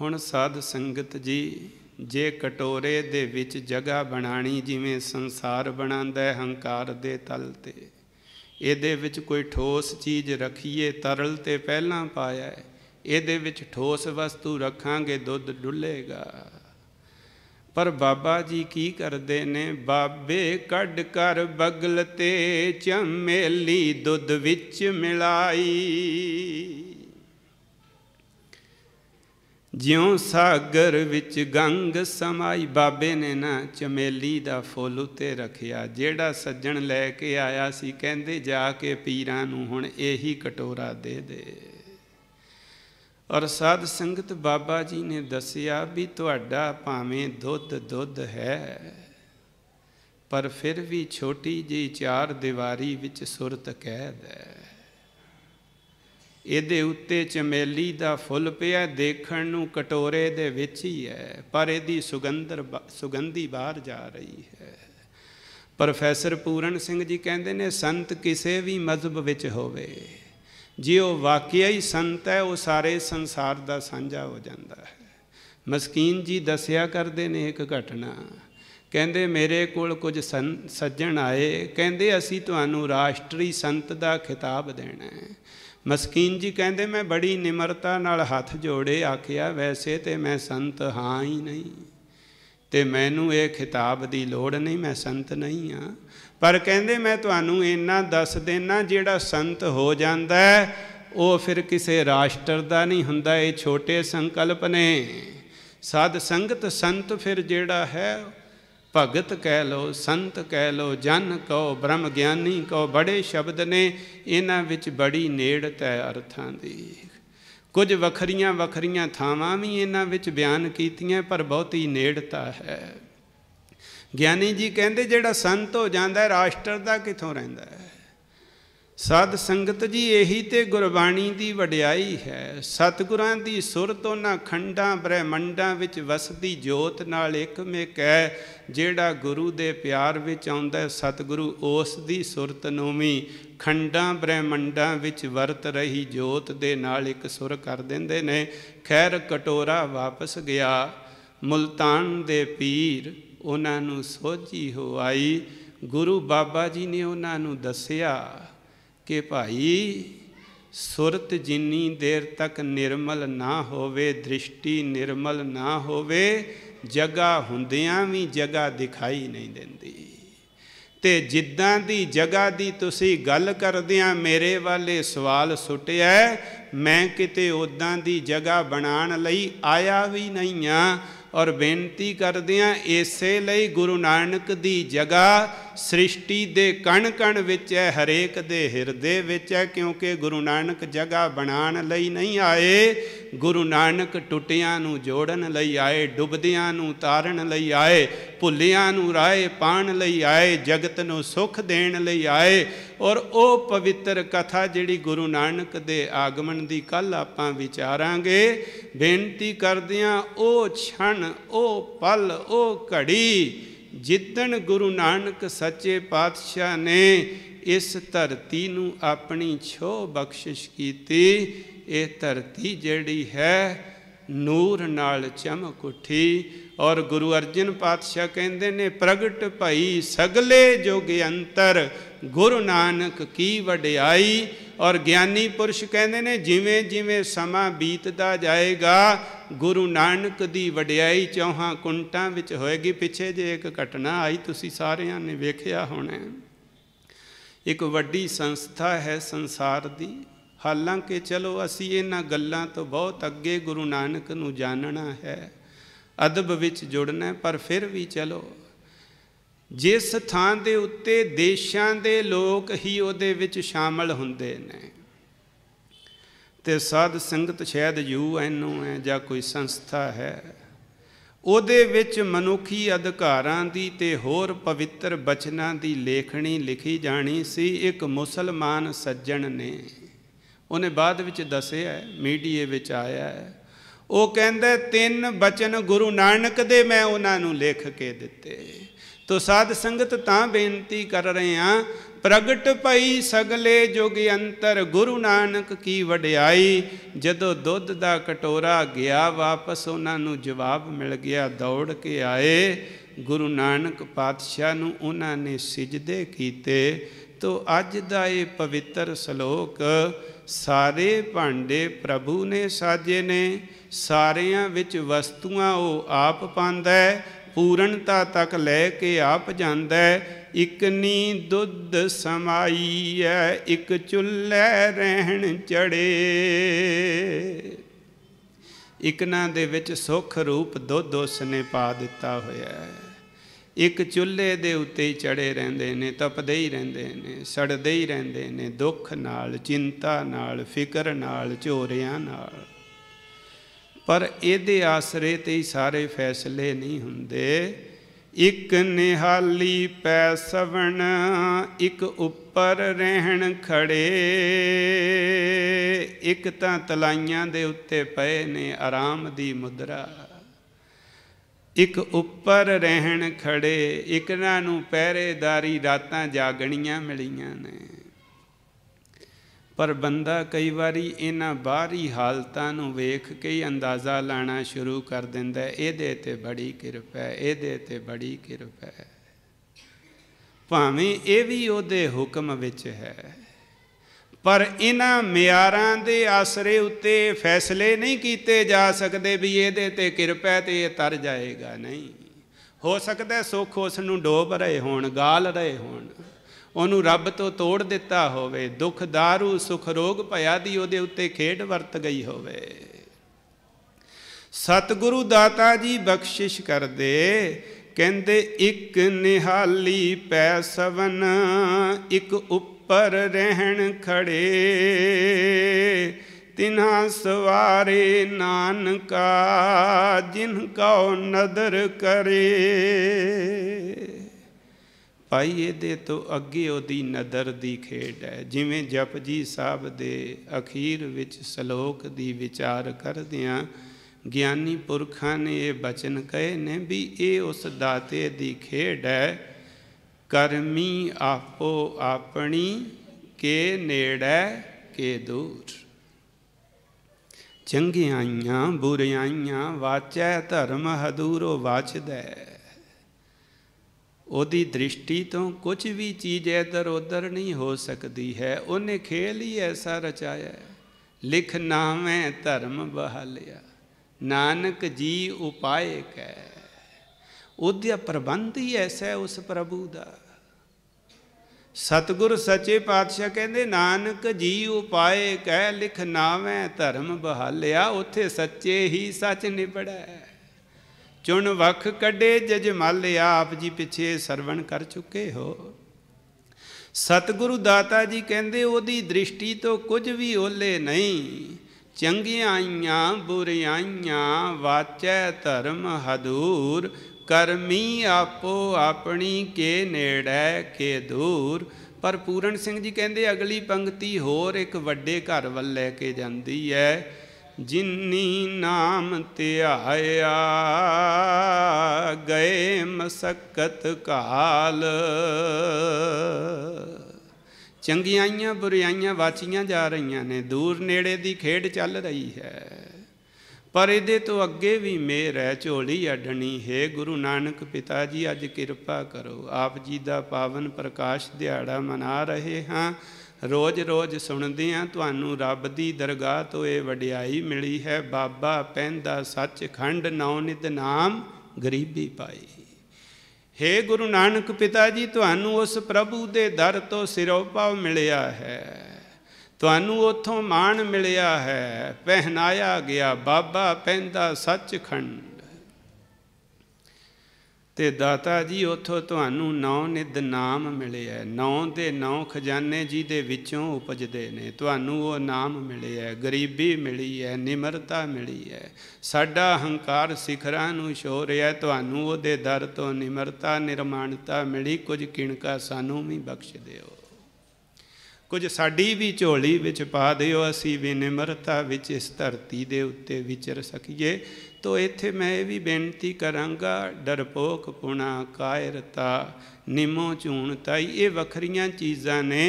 ਹੁਣ ਸਾਧ ਸੰਗਤ ਜੀ ਜੇ ਕਟੋਰੇ ਦੇ ਵਿੱਚ ਜਗ੍ਹਾ ਬਣਾਣੀ ਜਿਵੇਂ ਸੰਸਾਰ ਬਣਾਉਂਦਾ ਹੈ ਹੰਕਾਰ ਦੇ ਤਲ ਤੇ ਇਹਦੇ ਵਿੱਚ ਕੋਈ ਠੋਸ ਚੀਜ਼ ਰੱਖੀਏ ਤਰਲ ਤੇ ਪਹਿਲਾਂ ਪਾਇਆ ਹੈ ਇਹਦੇ ਵਿੱਚ ਠੋਸ ਵਸਤੂ ਰੱਖਾਂਗੇ ਦੁੱਧ ਡੁੱਲੇਗਾ ਪਰ ਬਾਬਾ ਜੀ ਕੀ ਕਰਦੇ ਨੇ ਬਾਬੇ ਕੱਢ ਕਰ ਬਗਲ ਤੇ ਚਮੇਲੀ ਦੁੱਧ ਵਿੱਚ ਮਿਲਾਈ ਜਿਉਂ ਸਾਗਰ ਵਿੱਚ ਗੰਗ ਸਮਾਈ ਬਾਬੇ ਨੇ ਨਾ ਚਮੇਲੀ ਦਾ ਫੁੱਲ ਉਤੇ ਰੱਖਿਆ ਜਿਹੜਾ ਸੱਜਣ ਲੈ ਕੇ ਆਇਆ ਸੀ ਕਹਿੰਦੇ ਜਾ ਕੇ ਪੀਰਾਂ ਨੂੰ ਹੁਣ ਇਹੀ ਕਟੋਰਾ ਦੇ ਦੇ ਔਰ ਸਾਧ ਸੰਗਤ ਬਾਬਾ ਜੀ ਨੇ ਦੱਸਿਆ ਵੀ ਤੁਹਾਡਾ ਭਾਵੇਂ ਦੁੱਧ ਦੁੱਧ ਹੈ ਪਰ ਫਿਰ ਵੀ ਛੋਟੀ ਜੀ ਚਾਰ ਦੀਵਾਰੀ ਵਿੱਚ ਸੁਰਤ ਕੈਦ ਹੈ ਇਹਦੇ ਉੱਤੇ ਚਮੇਲੀ ਦਾ ਫੁੱਲ ਪਿਆ ਦੇਖਣ ਨੂੰ ਕਟੋਰੇ ਦੇ ਵਿੱਚ ਹੀ ਹੈ ਪਰ ਇਹਦੀ ਸੁਗੰਧਰ ਸੁਗੰਧੀ ਬਾਹਰ ਜਾ ਰਹੀ ਹੈ ਪ੍ਰੋਫੈਸਰ ਪੂਰਨ ਸਿੰਘ ਜੀ ਕਹਿੰਦੇ ਨੇ ਸੰਤ ਕਿਸੇ ਵੀ ਮਜ਼ਬ ਵਿੱਚ ਹੋਵੇ ਜੇ ਉਹ ਵਾਕਿਆ ਹੀ ਸੰਤ ਹੈ ਉਹ ਸਾਰੇ ਸੰਸਾਰ ਦਾ ਸਾਂਝਾ ਹੋ ਜਾਂਦਾ ਹੈ ਮਸਕੀਨ ਜੀ ਦੱਸਿਆ ਕਰਦੇ ਨੇ ਇੱਕ ਘਟਨਾ ਕਹਿੰਦੇ ਮੇਰੇ ਕੋਲ ਕੁਝ ਸੱਜਣ ਆਏ ਕਹਿੰਦੇ ਅਸੀਂ ਤੁਹਾਨੂੰ ਰਾਸ਼ਟਰੀ ਸੰਤ ਦਾ ਖਿਤਾਬ ਦੇਣਾ ਹੈ ਮਸਕੀਨ ਜੀ ਕਹਿੰਦੇ ਮੈਂ ਬੜੀ ਨਿਮਰਤਾ ਨਾਲ ਹੱਥ ਜੋੜੇ ਆਖਿਆ ਵੈਸੇ ਤੇ ਮੈਂ ਸੰਤ ਹਾਂ ਹੀ ਨਹੀਂ ਤੇ ਮੈਨੂੰ ਇਹ ਖਿਤਾਬ ਦੀ ਲੋੜ ਨਹੀਂ ਮੈਂ ਸੰਤ ਨਹੀਂ ਆ ਪਰ ਕਹਿੰਦੇ ਮੈਂ ਤੁਹਾਨੂੰ ਇੰਨਾ ਦੱਸ ਦੇਣਾ ਜਿਹੜਾ ਸੰਤ ਹੋ ਜਾਂਦਾ ਉਹ ਫਿਰ ਕਿਸੇ ਰਾਸ਼ਟਰ ਦਾ ਨਹੀਂ ਹੁੰਦਾ ਇਹ ਛੋਟੇ ਸੰਕਲਪ ਨੇ ਸਾਧ ਸੰਗਤ ਸੰਤ ਫਿਰ ਜਿਹੜਾ ਹੈ ਭਗਤ ਕਹਿ ਲੋ ਸੰਤ ਕਹਿ ਲੋ ਜਨ ਕਹੋ ਬ੍ਰਹਮ ਗਿਆਨੀ ਕਹੋ ਬੜੇ ਸ਼ਬਦ ਨੇ ਇਹਨਾਂ ਵਿੱਚ ਬੜੀ ਨੇੜਤ ਹੈ ਅਰਥਾਂ ਦੀ ਕੁਝ ਵੱਖਰੀਆਂ ਵੱਖਰੀਆਂ ਥਾਵਾਂ ਵੀ ਇਹਨਾਂ ਵਿੱਚ ਬਿਆਨ ਕੀਤੀਆਂ ਪਰ ਬਹੁਤੀ ਨੇੜਤਾ ਹੈ ਗਿਆਨੀ ਜੀ ਕਹਿੰਦੇ ਜਿਹੜਾ ਸੰਤ ਹੋ ਜਾਂਦਾ ਹੈ ਰਾਸ਼ਟਰ ਦਾ ਕਿੱਥੋਂ ਰਹਿੰਦਾ ਹੈ ਸਾਧ ਸੰਗਤ ਜੀ ਇਹੀ ਤੇ ਗੁਰਬਾਣੀ ਦੀ ਵਡਿਆਈ ਹੈ ਸਤਿਗੁਰਾਂ ਦੀ ਸੁਰਤ ਉਹਨਾਂ ਖੰਡਾਂ ਬ੍ਰਹਿਮੰਡਾਂ ਵਿੱਚ ਵਸਦੀ ਜੋਤ ਨਾਲ ਇੱਕਮਿਕ ਹੈ ਜਿਹੜਾ ਗੁਰੂ ਦੇ ਪਿਆਰ ਵਿੱਚ ਆਉਂਦਾ ਸਤਿਗੁਰੂ ਉਸ ਦੀ ਸੁਰਤ ਨੂੰ ਵੀ ਖੰਡਾਂ ਬ੍ਰਹਿਮੰਡਾਂ ਵਿੱਚ ਵਰਤ ਰਹੀ ਜੋਤ ਦੇ ਨਾਲ ਇੱਕ ਸੁਰ ਕਰ ਦਿੰਦੇ ਨੇ ਖੈਰ ਕਟੋਰਾ ਵਾਪਸ ਗਿਆ ਮੁਲਤਾਨ ਦੇ ਪੀਰ ਉਹਨਾਂ ਨੂੰ ਸੋਝੀ ਹੋ ਆਈ ਗੁਰੂ ਬਾਬਾ ਜੀ ਨੇ ਉਹਨਾਂ ਨੂੰ ਦੱਸਿਆ ਕਿ ਭਾਈ ਸੁਰਤ ਜਿੰਨੀ ਦੇਰ ਤੱਕ ਨਿਰਮਲ ਨਾ ਹੋਵੇ ਦ੍ਰਿਸ਼ਟੀ ਨਿਰਮਲ ਨਾ ਹੋਵੇ ਜਗਾ ਹੁੰਦਿਆਂ ਵੀ ਜਗਾ ਦਿਖਾਈ ਨਹੀਂ ਦਿੰਦੀ ਤੇ ਜਿੱਦਾਂ ਦੀ ਜਗਾ ਦੀ ਤੁਸੀਂ ਗੱਲ ਕਰਦੇ ਆ ਮੇਰੇ ਵਾਲੇ ਸਵਾਲ ਸੁਟਿਆ ਮੈਂ ਕਿਤੇ ਉਦਾਂ ਦੀ ਜਗਾ ਬਣਾਉਣ ਲਈ ਆਇਆ ਵੀ ਨਹੀਂ ਆ ਔਰ ਬੇਨਤੀ ਕਰਦੇ ਆ ਇਸੇ ਲਈ ਗੁਰੂ ਨਾਨਕ ਦੀ ਜਗ੍ਹਾ ਸ੍ਰਿਸ਼ਟੀ ਦੇ ਕਣ ਕਣ ਵਿੱਚ ਹੈ ਹਰੇਕ ਦੇ ਹਿਰਦੇ ਵਿੱਚ ਹੈ ਕਿਉਂਕਿ ਗੁਰੂ ਨਾਨਕ ਜਗ੍ਹਾ ਬਣਾਉਣ ਲਈ ਨਹੀਂ ਆਏ ਗੁਰੂ ਨਾਨਕ ਟੁੱਟਿਆਂ ਨੂੰ ਜੋੜਨ ਲਈ ਆਏ ਡੁੱਬਦਿਆਂ ਨੂੰ ਤਾਰਨ ਲਈ ਆਏ ਭੁੱਲਿਆਂ ਨੂੰ ਰਾਏ ਪਾਣ ਲਈ ਆਏ ਜਗਤ ਨੂੰ ਸੁਖ ਦੇਣ ਲਈ ਆਏ ਔਰ ਉਹ ਪਵਿੱਤਰ ਕਥਾ ਜਿਹੜੀ ਗੁਰੂ ਨਾਨਕ ਦੇ ਆਗਮਨ ਦੀ ਕੱਲ ਆਪਾਂ ਵਿਚਾਰਾਂਗੇ ਬੇਨਤੀ ਕਰਦਿਆਂ ਉਹ ਛਣ ਉਹ ਪਲ ਉਹ ਘੜੀ ਜਿੱਦਣ ਗੁਰੂ ਨਾਨਕ ਸੱਚੇ ਪਾਤਸ਼ਾਹ ਨੇ ਇਸ ਧਰਤੀ ਨੂੰ ਆਪਣੀ ਛੋ ਬਖਸ਼ਿਸ਼ ਕੀਤੀ ਇਹ ਧਰਤੀ ਜਿਹੜੀ ਹੈ ਨੂਰ ਨਾਲ ਚਮਕ ਉਠੀ ਔਰ ਗੁਰੂ ਅਰਜਨ ਪਾਤਸ਼ਾਹ ਕਹਿੰਦੇ ਨੇ ਪ੍ਰਗਟ ਭਈ ਸਗਲੇ ਜੁਗ ਅੰਤਰ ਗੁਰੂ ਨਾਨਕ ਕੀ ਵਡਿਆਈ ਔਰ ਗਿਆਨੀ ਪੁਰਸ਼ ਕਹਿੰਦੇ ਨੇ ਜਿਵੇਂ ਜਿਵੇਂ ਸਮਾਂ ਬੀਤਦਾ ਜਾਏਗਾ ਗੁਰੂ ਨਾਨਕ ਦੀ ਵਡਿਆਈ ਚੌਹਾਂ ਕੁੰਟਾਂ ਵਿੱਚ ਹੋਏਗੀ ਪਿੱਛੇ ਜੇ ਇੱਕ ਘਟਨਾ ਆਈ ਤੁਸੀਂ ਸਾਰਿਆਂ ਨੇ ਵੇਖਿਆ ਹੋਣਾ ਇੱਕ ਵੱਡੀ ਸੰਸਥਾ ਹੈ ਸੰਸਾਰ ਦੀ ਹਾਲਾਂਕਿ ਚਲੋ ਅਸੀਂ ਇਹਨਾਂ ਗੱਲਾਂ ਤੋਂ ਬਹੁਤ ਅੱਗੇ ਗੁਰੂ ਨਾਨਕ ਨੂੰ ਜਾਣਨਾ ਹੈ ਅਦਬ ਵਿੱਚ ਜੁੜਨਾ ਪਰ ਫਿਰ ਵੀ ਚਲੋ ਜਿਸ ਥਾਂ ਦੇ ਉੱਤੇ ਦੇਸ਼ਾਂ ਦੇ ਲੋਕ ਹੀ ਉਹਦੇ ਵਿੱਚ ਸ਼ਾਮਲ ਹੁੰਦੇ ਨੇ ਤੇ ਸਾਧ ਸੰਗਤ ਸ਼ਾਇਦ ਯੂ ਐਨਓ ਹੈ ਜਾਂ ਕੋਈ ਸੰਸਥਾ ਹੈ ਉਹਦੇ ਵਿੱਚ ਮਨੁੱਖੀ ਅਧਿਕਾਰਾਂ ਦੀ ਤੇ ਹੋਰ ਪਵਿੱਤਰ ਬਚਨਾਂ ਦੀ ਲੇਖਣੀ ਲਿਖੀ ਜਾਣੀ ਸੀ ਇੱਕ ਮੁਸਲਮਾਨ ਸੱਜਣ ਨੇ ਉਹਨੇ ਬਾਅਦ ਵਿੱਚ ਦੱਸਿਆ ਮੀਡੀਏ ਵਿੱਚ ਆਇਆ ਉਹ ਕਹਿੰਦਾ ਤਿੰਨ ਬਚਨ ਗੁਰੂ ਨਾਨਕ ਦੇ ਮੈਂ ਉਹਨਾਂ ਨੂੰ ਲਿਖ ਕੇ ਦਿੱਤੇ ਤੋ ਸਾਧ ਸੰਗਤ ਤਾਂ ਬੇਨਤੀ ਕਰ ਰਹੇ ਆ ਪ੍ਰਗਟ ਪਈ ਸਗਲੇ ਜੁਗ ਅੰਤਰ ਗੁਰੂ ਨਾਨਕ ਕੀ ਵਡਿਆਈ ਜਦੋਂ ਦੁੱਧ ਦਾ ਕਟੋਰਾ ਗਿਆ ਵਾਪਸ ਉਹਨਾਂ ਨੂੰ ਜਵਾਬ ਮਿਲ ਗਿਆ ਦੌੜ ਕੇ ਆਏ ਗੁਰੂ ਨਾਨਕ ਪਾਤਸ਼ਾਹ ਨੂੰ ਉਹਨਾਂ ਨੇ ਸਿਜਦੇ ਕੀਤੇ ਤੋ ਅੱਜ ਦਾ ਇਹ ਪਵਿੱਤਰ ਸ਼ਲੋਕ ਸਾਰੇ ਭਾਂਡੇ ਪ੍ਰਭੂ ਨੇ ਸਾਜੇ ਨੇ ਸਾਰਿਆਂ ਵਿੱਚ ਵਸਤੂਆਂ ਉਹ ਆਪ ਪਾਉਂਦਾ ਹੈ ਪੂਰਨਤਾ ਤੱਕ ਲੈ ਕੇ ਆਪ ਜਾਂਦਾ ਹੈ ਇਕਨੀ ਦੁੱਧ ਸਮਾਈ ਐ ਇੱਕ ਚੁੱਲ੍ਹੇ ਰਹਿਣ ਚੜੇ ਇਕਨਾਂ ਦੇ ਵਿੱਚ ਸੁਖ ਰੂਪ ਦੁੱਧ ਉਸਨੇ ਪਾ ਦਿੱਤਾ ਹੋਇਆ ਹੈ ਇੱਕ ਚੁੱਲ੍ਹੇ ਦੇ ਉੱਤੇ ਚੜੇ ਰਹਿੰਦੇ ਨੇ ਤਪਦੇ ਹੀ ਰਹਿੰਦੇ ਨੇ ਸੜਦੇ ਹੀ ਰਹਿੰਦੇ ਨੇ ਦੁੱਖ ਨਾਲ ਚਿੰਤਾ ਨਾਲ ਫਿਕਰ ਨਾਲ ਝੋਰਿਆਂ ਨਾਲ ਪਰ ਇਹਦੇ ਆਸਰੇ ਤੇ ਹੀ ਸਾਰੇ ਫੈਸਲੇ ਨਹੀਂ ਹੁੰਦੇ ਇੱਕ ਨਿਹਾਲੀ ਪੈ ਸਵਣ ਇੱਕ ਉੱਪਰ ਰਹਿਣ ਖੜੇ ਇੱਕ ਤਾਂ ਤਲਾਈਆਂ ਦੇ ਉੱਤੇ ਪਏ ਨੇ ਆਰਾਮ ਦੀ ਮੁਦਰਾ ਇੱਕ ਉੱਪਰ ਰਹਿਣ ਖੜੇ ਇਕਨਾਂ ਨੂੰ ਪਹਿਰੇਦਾਰੀ ਰਾਤਾਂ ਜਾਗਣੀਆਂ ਮਿਲੀਆਂ ਨੇ ਪਰ ਬੰਦਾ ਕਈ ਵਾਰੀ ਇਹਨਾਂ ਬਾਹਰੀ ਹਾਲਤਾਂ ਨੂੰ ਵੇਖ ਕੇ ਹੀ ਅੰਦਾਜ਼ਾ ਲਾਣਾ ਸ਼ੁਰੂ ਕਰ ਦਿੰਦਾ ਇਹਦੇ ਤੇ ਬੜੀ ਕਿਰਪਾ ਹੈ ਇਹਦੇ ਤੇ ਬੜੀ ਕਿਰਪਾ ਹੈ ਭਾਵੇਂ ਇਹ ਵੀ ਉਹਦੇ ਹੁਕਮ ਵਿੱਚ ਹੈ ਪਰ ਇਹਨਾਂ ਮਿਆਰਾਂ ਦੇ ਆਸਰੇ ਉੱਤੇ ਫੈਸਲੇ ਨਹੀਂ ਕੀਤੇ ਜਾ ਸਕਦੇ ਵੀ ਇਹਦੇ ਤੇ ਕਿਰਪਾ ਤੇ ਇਹ ਤਰ ਜਾਏਗਾ ਨਹੀਂ ਹੋ ਸਕਦਾ ਸੁੱਖ ਉਸ ਨੂੰ ਡੋਬ ਰਹੇ ਹੋਣ ਗਾਲ ਰਹੇ ਹੋਣ ਉਹਨੂੰ ਰੱਬ ਤੋਂ ਤੋੜ ਦਿੱਤਾ ਹੋਵੇ ਦੁੱਖ दारू ਸੁਖ ਰੋਗ ਭਇਆ ਦੀ ਉਹਦੇ ਉੱਤੇ ਖੇਡ ਵਰਤ ਗਈ ਹੋਵੇ ਸਤਿਗੁਰੂ ਦਾਤਾ ਜੀ ਬਖਸ਼ਿਸ਼ ਕਰਦੇ ਕਹਿੰਦੇ ਇੱਕ ਨਿਹਾਲੀ ਪੈ ਸਵਨ ਇੱਕ ਉਪ ਪਰ ਰਹਿਣ ਖੜੇ ਤਿਨਾ ਸਵਾਰੇ ਨਾਨਕਾ ਜਿਨ ਕਉ ਨਦਰ ਕਰੇ ਭਾਈ ਇਹਦੇ ਤੋਂ ਅੱਗੇ ਉਹਦੀ ਨਦਰ ਦੀ ਖੇਡ ਹੈ ਜਿਵੇਂ ਜਪਜੀ ਸਾਹਿਬ ਦੇ ਅਖੀਰ ਵਿੱਚ ਸ਼ਲੋਕ ਦੀ ਵਿਚਾਰ ਕਰਦਿਆਂ ਗਿਆਨੀ ਪੁਰਖਾਂ ਨੇ ਇਹ ਬਚਨ ਕਹੇ ਨੇ ਵੀ ਇਹ ਉਸ ਦਾਤੇ ਦੀ ਖੇਡ ਹੈ ਕਰਮੀ ਆਪੋ ਆਪਣੀ ਕੇ ਨੇੜੈ ਕੇ ਦੂਰ ਚੰਗਿਆਈਆਂ ਬੁਰਿਆਈਆਂ ਵਾਚੈ ਧਰਮ ਹਦੂਰੋ ਵਾਚਦੈ ਉਹਦੀ ਦ੍ਰਿਸ਼ਟੀ ਤੋਂ ਕੁਝ ਵੀ ਚੀਜ਼ ਇਧਰ ਉਧਰ ਨਹੀਂ ਹੋ ਸਕਦੀ ਹੈ ਉਹਨੇ ਖੇਲ ਹੀ ਐਸਾ ਰਚਾਇਆ ਲਿਖ ਨਾਵੇਂ ਧਰਮ ਬਹਾਲਿਆ ਨਾਨਕ ਜੀ ਉਪਾਇਕ ਹੈ ਉਹਦਾ ਪ੍ਰਬੰਧ ਹੀ ਐਸਾ ਉਸ ਪ੍ਰਭੂ ਦਾ ਸਤਗੁਰ ਸੱਚੇ ਪਾਤਸ਼ਾਹ ਕਹਿੰਦੇ ਨਾਨਕ ਜੀ ਉਪਾਏ ਕਹਿ ਲਿਖ ਨਾਵੇਂ ਧਰਮ ਬਹਾਲਿਆ ਉਥੇ ਸੱਚੇ ਹੀ ਸੱਚ ਨਿਪੜੈ ਚੁਣ ਵਖ ਕੱਢੇ ਜਜਮਲ ਆਪ ਜੀ ਪਿਛੇ ਸਰਵਣ ਕਰ ਚੁੱਕੇ ਹੋ ਸਤਗੁਰੂ ਦਾਤਾ ਜੀ ਕਹਿੰਦੇ ਉਹਦੀ ਦ੍ਰਿਸ਼ਟੀ ਤੋਂ ਕੁਝ ਵੀ ਓਲੇ ਨਹੀਂ ਬੁਰੀਆਂ ਆਈਆਂ ਵਾਚੈ ਧਰਮ ਹਦੂਰ ਕਰਮੀ ਆਪੋ ਆਪਣੀ ਕੇ ਨੇੜੈ ਕੇ ਦੂਰ ਪਰ ਪੂਰਨ ਸਿੰਘ ਜੀ ਕਹਿੰਦੇ ਅਗਲੀ ਪੰਕਤੀ ਹੋਰ ਇੱਕ ਵੱਡੇ ਘਰ ਵੱਲ ਲੈ ਕੇ ਜਾਂਦੀ ਹੈ ਜਿਨੀ ਨਾਮ ਧਿਆਇਆ ਗਏ ਮਸਕਤ ਕਾਲ ਚੰਗਿਆਈਆਂ ਬੁਰਾਈਆਂ ਵਾਚੀਆਂ ਜਾ ਰਹੀਆਂ ਨੇ ਦੂਰ ਨੇੜੇ ਦੀ ਖੇਡ ਚੱਲ ਰਹੀ ਹੈ ਪਰ ਇਹਦੇ ਤੋਂ ਅੱਗੇ ਵੀ ਮੇਰ ਹੈ ਝੋਲੀ ਅਡਣੀ ਹੈ ਗੁਰੂ ਨਾਨਕ ਪਿਤਾ ਜੀ ਅੱਜ ਕਿਰਪਾ ਕਰੋ ਆਪ ਜੀ ਦਾ ਪਾਵਨ ਪ੍ਰਕਾਸ਼ ਦਿਹਾੜਾ ਮਨਾ ਰਹੇ ਹਾਂ ਰੋਜ਼-ਰੋਜ਼ ਸੁਣਦੇ ਆ ਤੁਹਾਨੂੰ ਰੱਬ ਦੀ ਦਰਗਾਹ ਤੋਂ ਇਹ ਵਡਿਆਈ ਮਿਲੀ ਹੈ ਬਾਬਾ ਪੈਂਦਾ ਸੱਚਖੰਡ ਨੌ ਨਿਤ ਨਾਮ ਗਰੀਬੀ ਪਾਈ हे ਗੁਰੂ ਨਾਨਕ ਪਿਤਾ ਜੀ ਤੁਹਾਨੂੰ ਉਸ ਪ੍ਰਭੂ ਦੇ ਦਰ ਤੋਂ ਸਿਰੋਪਾਉ ਮਿਲਿਆ ਹੈ ਤੁਹਾਨੂੰ ਉਥੋਂ ਮਾਣ ਮਿਲਿਆ ਹੈ ਪਹਿਨਾਇਆ ਗਿਆ ਬਾਬਾ ਪੈਂਦਾ ਸੱਚਖੰਡ ਤੇ ਦਾਤਾ ਜੀ ਉਥੋਂ ਤੁਹਾਨੂੰ ਨੌ ਨਿਦ ਨਾਮ ਮਿਲਿਆ ਨੌ ਦੇ ਨੌ ਖਜ਼ਾਨੇ ਜੀ ਦੇ ਵਿੱਚੋਂ ਉਪਜਦੇ ਨੇ ਤੁਹਾਨੂੰ ਉਹ ਨਾਮ ਮਿਲਿਆ ਗਰੀਬੀ ਮਿਲੀ ਹੈ ਨਿਮਰਤਾ ਮਿਲੀ ਹੈ ਸਾਡਾ ਹੰਕਾਰ ਸਿਖਰਾਂ ਨੂੰ ਛੋਹ ਰਿਹਾ ਤੁਹਾਨੂੰ ਉਹਦੇ ਦਰ ਤੋਂ ਨਿਮਰਤਾ ਨਿਰਮਾਨਤਾ ਮਿਲੀ ਕੁਝ ਕਿਣਕਾ ਸਾਨੂੰ ਵੀ ਬਖਸ਼ ਦਿਓ ਕੁਝ ਸਾਡੀ ਵੀ ਝੋਲੀ ਵਿੱਚ ਪਾ ਦਿਓ ਅਸੀਂ ਵੀ ਨਿਮਰਤਾ ਵਿੱਚ ਇਸ ਧਰਤੀ ਦੇ ਉੱਤੇ ਵਿਚਰ ਸਕੀਏ ਤੋ ਇੱਥੇ ਮੈਂ ਇਹ ਵੀ ਬੇਨਤੀ ਕਰਾਂਗਾ ਡਰਪੋਕ ਪੁਣਾ ਕਾਇਰਤਾ ਨਿਮੋ ਤਾਈ ਇਹ ਵੱਖਰੀਆਂ ਚੀਜ਼ਾਂ ਨੇ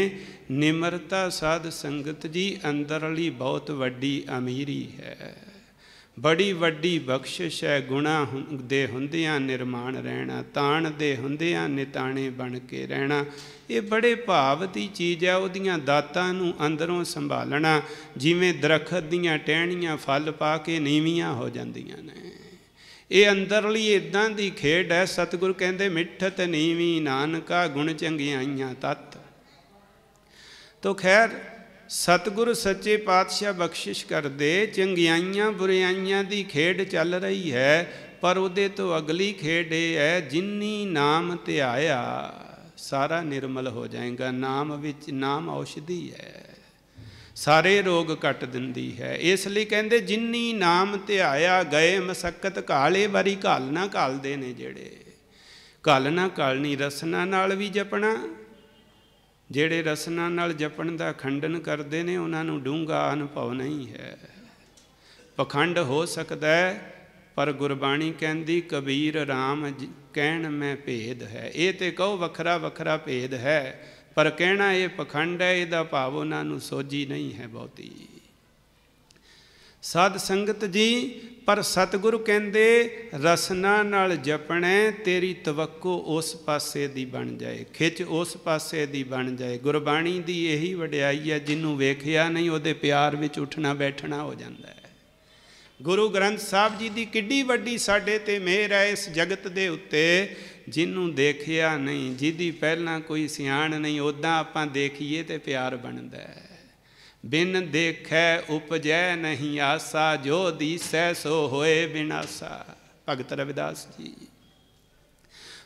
ਨਿਮਰਤਾ ਸਾਧ ਸੰਗਤ ਜੀ ਅੰਦਰਲੀ ਬਹੁਤ ਵੱਡੀ ਅਮੀਰੀ ਹੈ ਬੜੀ ਵੱਡੀ ਬਖਸ਼ਿਸ਼ ਹੈ ਗੁਣਾ ਦੇ ਹੁੰਦਿਆਂ ਨਿਰਮਾਣ ਰਹਿਣਾ ਤਾਣ ਦੇ ਹੁੰਦਿਆਂ ਨਿਤਾਣੇ ਬਣ ਕੇ ਰਹਿਣਾ ਇਹ ਬੜੇ ਭਾਵ ਦੀ ਚੀਜ਼ ਹੈ ਉਹਦੀਆਂ ਦਾਤਾਂ ਨੂੰ ਅੰਦਰੋਂ ਸੰਭਾਲਣਾ ਜਿਵੇਂ ਦਰਖਤ ਦੀਆਂ ਟਹਿਣੀਆਂ ਫਲ ਪਾ ਕੇ ਨੀਵੀਆਂ ਹੋ ਜਾਂਦੀਆਂ ਨੇ ਇਹ ਅੰਦਰਲੀ ਇਦਾਂ ਦੀ ਖੇਡ ਹੈ ਸਤਿਗੁਰ ਕਹਿੰਦੇ ਮਿੱਠਤ ਨੀਵੀ ਨਾਨਕਾ ਗੁਣ ਚੰਗਿਆਈਆਂ ਤਤ ਤੋ ਖੈਰ ਸਤਿਗੁਰ ਸੱਚੇ ਪਾਤਸ਼ਾਹ ਬਖਸ਼ਿਸ਼ ਕਰਦੇ ਚੰਗਿਆਈਆਂ ਬੁਰਿਆਈਆਂ ਦੀ ਖੇਡ ਚੱਲ ਰਹੀ ਹੈ ਪਰ ਉਹਦੇ ਤੋਂ ਅਗਲੀ ਖੇਡ ਇਹ ਹੈ ਜਿਨੀ ਨਾਮ ਧਿਆਇਆ ਸਾਰਾ ਨਿਰਮਲ ਹੋ ਜਾਏਗਾ ਨਾਮ ਵਿੱਚ ਨਾਮ ਔਸ਼ਧੀ ਹੈ ਸਾਰੇ ਰੋਗ ਕੱਟ ਦਿੰਦੀ ਹੈ ਇਸ ਲਈ ਕਹਿੰਦੇ ਜਿਨੀ ਨਾਮ ਧਿਆਇਆ ਗਏ ਮਸਕਤ ਕਾਲੇ ਵਰੀ ਘਾਲ ਨਾ ਘਾਲਦੇ ਨੇ ਜਿਹੜੇ ਘਾਲਣਾ ਕਾਲਣੀ ਰਸਨਾ ਨਾਲ ਵੀ ਜਪਣਾ ਜਿਹੜੇ ਰਸਨਾ ਨਾਲ ਜਪਣ ਦਾ ਖੰਡਨ ਕਰਦੇ ਨੇ ਉਹਨਾਂ ਨੂੰ ਡੂੰਗਾ ਅਨੁਭਵ ਨਹੀਂ ਹੈ ਪਖੰਡ ਹੋ ਸਕਦਾ ਹੈ ਪਰ ਗੁਰਬਾਣੀ ਕਹਿੰਦੀ ਕਬੀਰ RAM ਕਹਿਣ ਮੈਂ ਭੇਦ ਹੈ ਇਹ ਤੇ ਕਹੋ ਵੱਖਰਾ ਵੱਖਰਾ ਭੇਦ ਹੈ ਪਰ ਕਹਿਣਾ ਇਹ ਪਖੰਡ ਹੈ ਇਹਦਾ ਭਾਵ ਉਹਨਾਂ ਨੂੰ ਸੋਝੀ ਨਹੀਂ ਹੈ ਬਹੁਤੀ ਸਾਧ ਸੰਗਤ ਜੀ ਪਰ ਸਤਿਗੁਰੂ ਕਹਿੰਦੇ ਰਸਨਾ ਨਾਲ ਜਪਣਾ ਤੇਰੀ ਤਵੱਕੋ ਉਸ ਪਾਸੇ ਦੀ ਬਣ ਜਾਏ ਖਿੱਚ ਉਸ ਪਾਸੇ ਦੀ ਬਣ ਜਾਏ ਗੁਰਬਾਣੀ ਦੀ ਇਹੀ ਵਡਿਆਈ ਹੈ ਜਿੰਨੂੰ ਵੇਖਿਆ ਨਹੀਂ ਉਹਦੇ ਪਿਆਰ ਵਿੱਚ ਉੱਠਣਾ ਬੈਠਣਾ ਹੋ ਜਾਂਦਾ ਹੈ ਗੁਰੂ ਗ੍ਰੰਥ ਸਾਹਿਬ ਜੀ ਦੀ ਕਿੱਡੀ ਵੱਡੀ ਸਾਡੇ ਤੇ ਮਿਹਰ ਹੈ ਇਸ ਜਗਤ ਦੇ ਉੱਤੇ ਜਿੰਨੂੰ ਦੇਖਿਆ ਨਹੀਂ ਜਿਹਦੀ ਪਹਿਲਾਂ ਕੋਈ ਸਿਆਣ ਨਹੀਂ ਉਦਾਂ ਆਪਾਂ ਦੇਖੀਏ ਤੇ ਪਿਆਰ ਬਣਦਾ ਹੈ ਬਿਨ ਦੇਖੈ ਉਪਜੈ ਨਹੀਂ ਆਸਾ ਜੋ ਦੀਸੈ ਸੋ ਹੋਏ ਬਿਨਾਸਾ ਭਗਤ ਰਵਿਦਾਸ ਜੀ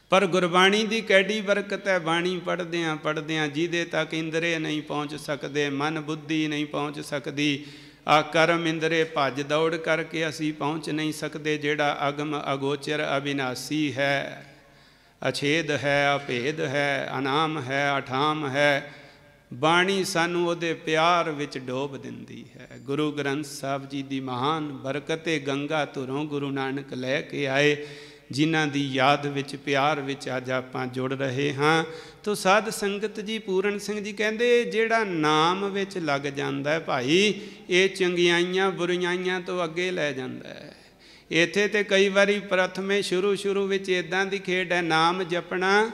ਪਰ ਗੁਰਬਾਣੀ ਦੀ ਕੈਡੀ ਬਰਕਤ ਹੈ ਬਾਣੀ ਪੜਦੇ ਆ ਪੜਦੇ ਆ ਜਿਹਦੇ ਤੱਕ ਇੰਦਰੇ ਨਹੀਂ ਪਹੁੰਚ ਸਕਦੇ ਮਨ ਬੁੱਧੀ ਨਹੀਂ ਪਹੁੰਚ ਸਕਦੀ ਆ ਕਰਮ ਇੰਦਰੇ ਭੱਜ ਦੌੜ ਕਰਕੇ ਅਸੀਂ ਪਹੁੰਚ ਨਹੀਂ ਸਕਦੇ ਜਿਹੜਾ ਅਗਮ ਅਗੋਚਰ ਅਬినాਸੀ ਹੈ ਅਛੇਦ ਹੈ ਅਭੇਦ ਹੈ ਅਨਾਮ ਹੈ ਅਠਾਮ ਹੈ ਬਾਣੀ ਸਾਨੂੰ ਉਹਦੇ ਪਿਆਰ ਵਿੱਚ ਡੋਬ ਦਿੰਦੀ ਹੈ ਗੁਰੂ ਗ੍ਰੰਥ ਸਾਹਿਬ ਜੀ ਦੀ ਮਹਾਨ ਬਰਕਤੇ ਗੰਗਾ ਧੁਰੋਂ ਗੁਰੂ ਨਾਨਕ ਲੈ ਕੇ ਆਏ ਜਿਨ੍ਹਾਂ ਦੀ ਯਾਦ ਵਿੱਚ ਪਿਆਰ ਵਿੱਚ ਅੱਜ ਆਪਾਂ ਜੁੜ ਰਹੇ ਹਾਂ ਤੋਂ ਸਾਧ ਸੰਗਤ ਜੀ ਪੂਰਨ ਸਿੰਘ ਜੀ ਕਹਿੰਦੇ ਜਿਹੜਾ ਨਾਮ ਵਿੱਚ ਲੱਗ ਜਾਂਦਾ ਹੈ ਭਾਈ ਇਹ ਚੰਗਿਆਈਆਂ ਬੁਰਿਆਈਆਂ ਤੋਂ ਅੱਗੇ ਲੈ ਜਾਂਦਾ ਹੈ ਇੱਥੇ ਤੇ ਕਈ ਵਾਰੀ ਪ੍ਰਥਮੇ ਸ਼ੁਰੂ ਸ਼ੁਰੂ ਵਿੱਚ ਇਦਾਂ ਦੀ ਖੇਡ ਹੈ ਨਾਮ ਜਪਣਾ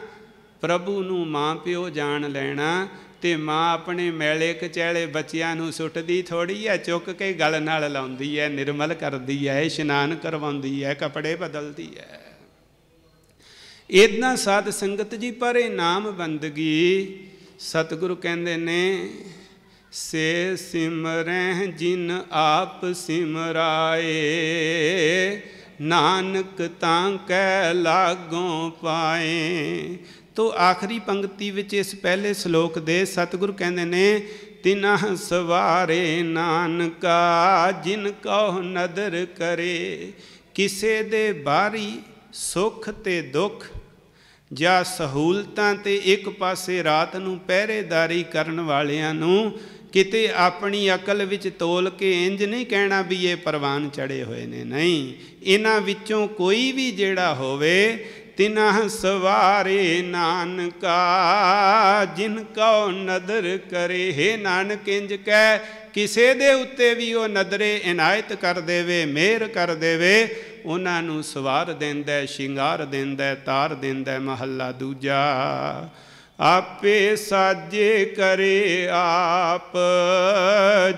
ਪ੍ਰਭੂ ਨੂੰ ਮਾਂ ਪਿਓ ਜਾਣ ਲੈਣਾ ਤੇ ਮਾਂ ਆਪਣੇ ਮੈਲੇ ਕਚੈਲੇ ਬੱਚਿਆਂ ਨੂੰ ਸੁੱਟਦੀ ਥੋੜੀ ਐ ਚੁੱਕ ਕੇ ਗਲ ਨਾਲ ਲਾਉਂਦੀ ਐ ਨਿਰਮਲ ਕਰਦੀ ਐ ਇਸ਼ਨਾਨ ਕਰਵਾਉਂਦੀ ਐ ਕੱਪੜੇ ਬਦਲਦੀ ਐ ਇਦਾਂ ਸਾਧ ਸੰਗਤ ਜੀ ਪਰ ਇਹ ਨਾਮ ਬੰਦਗੀ ਸਤਿਗੁਰੂ ਕਹਿੰਦੇ ਨੇ ਸੇ ਸਿਮਰਹਿ ਜਿਨ ਆਪ ਸਿਮਰਾਏ ਨਾਨਕ ਤਾਂ ਕੈ ਲਾਗੋਂ ਪਾਏ ਤੋ ਆਖਰੀ ਪੰਕਤੀ ਵਿੱਚ ਇਸ ਪਹਿਲੇ ਸ਼ਲੋਕ ਦੇ ਸਤਿਗੁਰ ਕਹਿੰਦੇ ਨੇ ਤਿਨਹ ਸਵਾਰੇ ਨਾਨਕਾ ਜਿਨ ਕਉ ਨਦਰ ਕਰੇ ਕਿਸੇ ਦੇ ਬਾਰੀ ਸੁਖ ਤੇ ਦੁਖ ਜਾਂ ਸਹੂਲਤਾਂ ਤੇ ਇੱਕ ਪਾਸੇ ਰਾਤ ਨੂੰ ਪਹਿਰੇਦਾਰੀ ਕਰਨ ਵਾਲਿਆਂ ਨੂੰ ਕਿਤੇ ਆਪਣੀ ਅਕਲ ਵਿੱਚ ਤੋਲ ਕੇ ਇੰਜ ਨਹੀਂ ਕਹਿਣਾ ਵੀ ਇਹ ਪਰਵਾਨ ਚੜੇ ਹੋਏ ਨੇ ਨਹੀਂ ਇਹਨਾਂ ਵਿੱਚੋਂ ਕੋਈ ਵੀ ਜਿਹੜਾ ਹੋਵੇ ਤਿਨਹ ਸਵਾਰੇ ਨਾਨਕਾ ਜਿਨ ਕਉ ਨਦਰ ਕਰੇ ਹੈ ਨਾਨਕ ਇੰਜ ਕਹਿ ਕਿਸੇ ਦੇ ਉੱਤੇ ਵੀ ਉਹ ਨਦਰੇ ਇਨਾਇਤ ਕਰ ਦੇਵੇ ਮਿਹਰ ਕਰ ਦੇਵੇ ਉਹਨਾਂ ਨੂੰ ਸਵਾਰ ਦਿੰਦਾ ਸ਼ਿੰਗਾਰ ਦਿੰਦਾ ਤਾਰ ਦਿੰਦਾ ਮਹੱਲਾ ਦੂਜਾ ਆਪੇ ਸਾਜੇ ਕਰੇ ਆਪ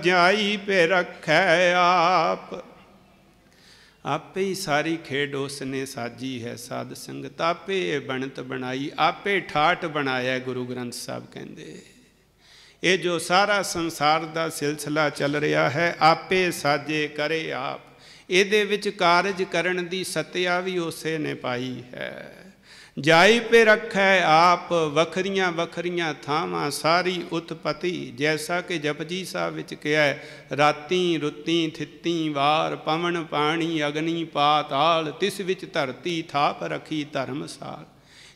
ਜਾਈ ਪੇ ਰੱਖੈ ਆਪ ਆਪੇ ਹੀ ਸਾਰੀ ਖੇਡ ਉਸ ਨੇ ਸਾਜੀ ਹੈ ਸਾਧ ਸੰਗਤ ਆਪੇ ਇਹ ਬਣਤ ਬਣਾਈ ਆਪੇ ਠਾਟ ਬਣਾਇਆ ਗੁਰੂ ਗ੍ਰੰਥ ਸਾਹਿਬ ਕਹਿੰਦੇ ਇਹ ਜੋ ਸਾਰਾ ਸੰਸਾਰ ਦਾ ਸਿਲਸਿਲਾ ਚੱਲ ਰਿਹਾ ਹੈ ਆਪੇ ਸਾਜੇ ਕਰੇ ਆਪ ਇਹਦੇ ਵਿੱਚ ਕਾਰਜ ਕਰਨ ਦੀ ਸਤਿਆ ਵੀ ਉਸੇ ਨੇ ਪਾਈ ਹੈ ਜਾਈ ਪੇ ਰੱਖੈ ਆਪ ਵਖਰੀਆਂ ਵਖਰੀਆਂ ਥਾਵਾਂ ਸਾਰੀ ਉਤਪਤੀ ਜੈਸਾ ਕਿ ਜਪਜੀ ਸਾਹਿਬ ਵਿੱਚ ਕਿਹਾ ਰਾਤੀ ਰੁੱਤੀ ਥਿੱਤੀ ਵਾਰ ਪਵਨ ਪਾਣੀ ਅਗਨੀ ਪਾਤਾਲ ਤਿਸ ਵਿੱਚ ਧਰਤੀ ਥਾਪ ਰਖੀ ਧਰਮਸਾਲ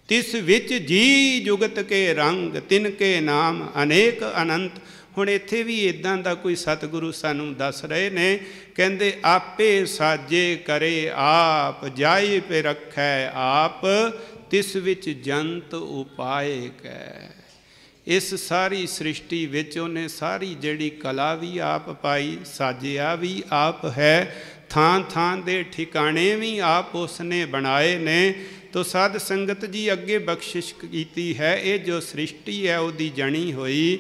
ਤਿਸ ਵਿੱਚ ਜੀ ਜੁਗਤ ਕੇ ਰੰਗ ਤਿਨ ਕੇ ਨਾਮ ਅਨੇਕ ਅਨੰਤ ਹੁਣ ਇੱਥੇ ਵੀ ਇਦਾਂ ਦਾ ਕੋਈ ਸਤਿਗੁਰੂ ਸਾਨੂੰ ਦੱਸ ਰਹੇ ਨੇ ਕਹਿੰਦੇ ਆਪੇ ਸਾਜੇ ਕਰੇ ਆਪ ਜਾਈ ਪੇ ਰੱਖੈ ਆਪ ਤਿਸ ਵਿੱਚ ਜੰਤ ਉਪਾਏ ਕੈ ਇਸ ਸਾਰੀ ਸ੍ਰਿਸ਼ਟੀ ਵਿੱਚ ਉਹਨੇ ਸਾਰੀ ਜਿਹੜੀ ਕਲਾ ਵੀ ਆਪ ਪਾਈ ਸਾਜਿਆ ਵੀ ਆਪ ਹੈ ਥਾਂ ਥਾਂ ਦੇ ਠਿਕਾਣੇ ਵੀ ਆਪ ਉਸਨੇ ਬਣਾਏ ਨੇ ਤੋ ਸਾਧ ਸੰਗਤ ਜੀ ਅੱਗੇ ਬਖਸ਼ਿਸ਼ ਕੀਤੀ ਹੈ ਇਹ ਜੋ ਸ੍ਰਿਸ਼ਟੀ ਹੈ ਉਹਦੀ ਜਣੀ ਹੋਈ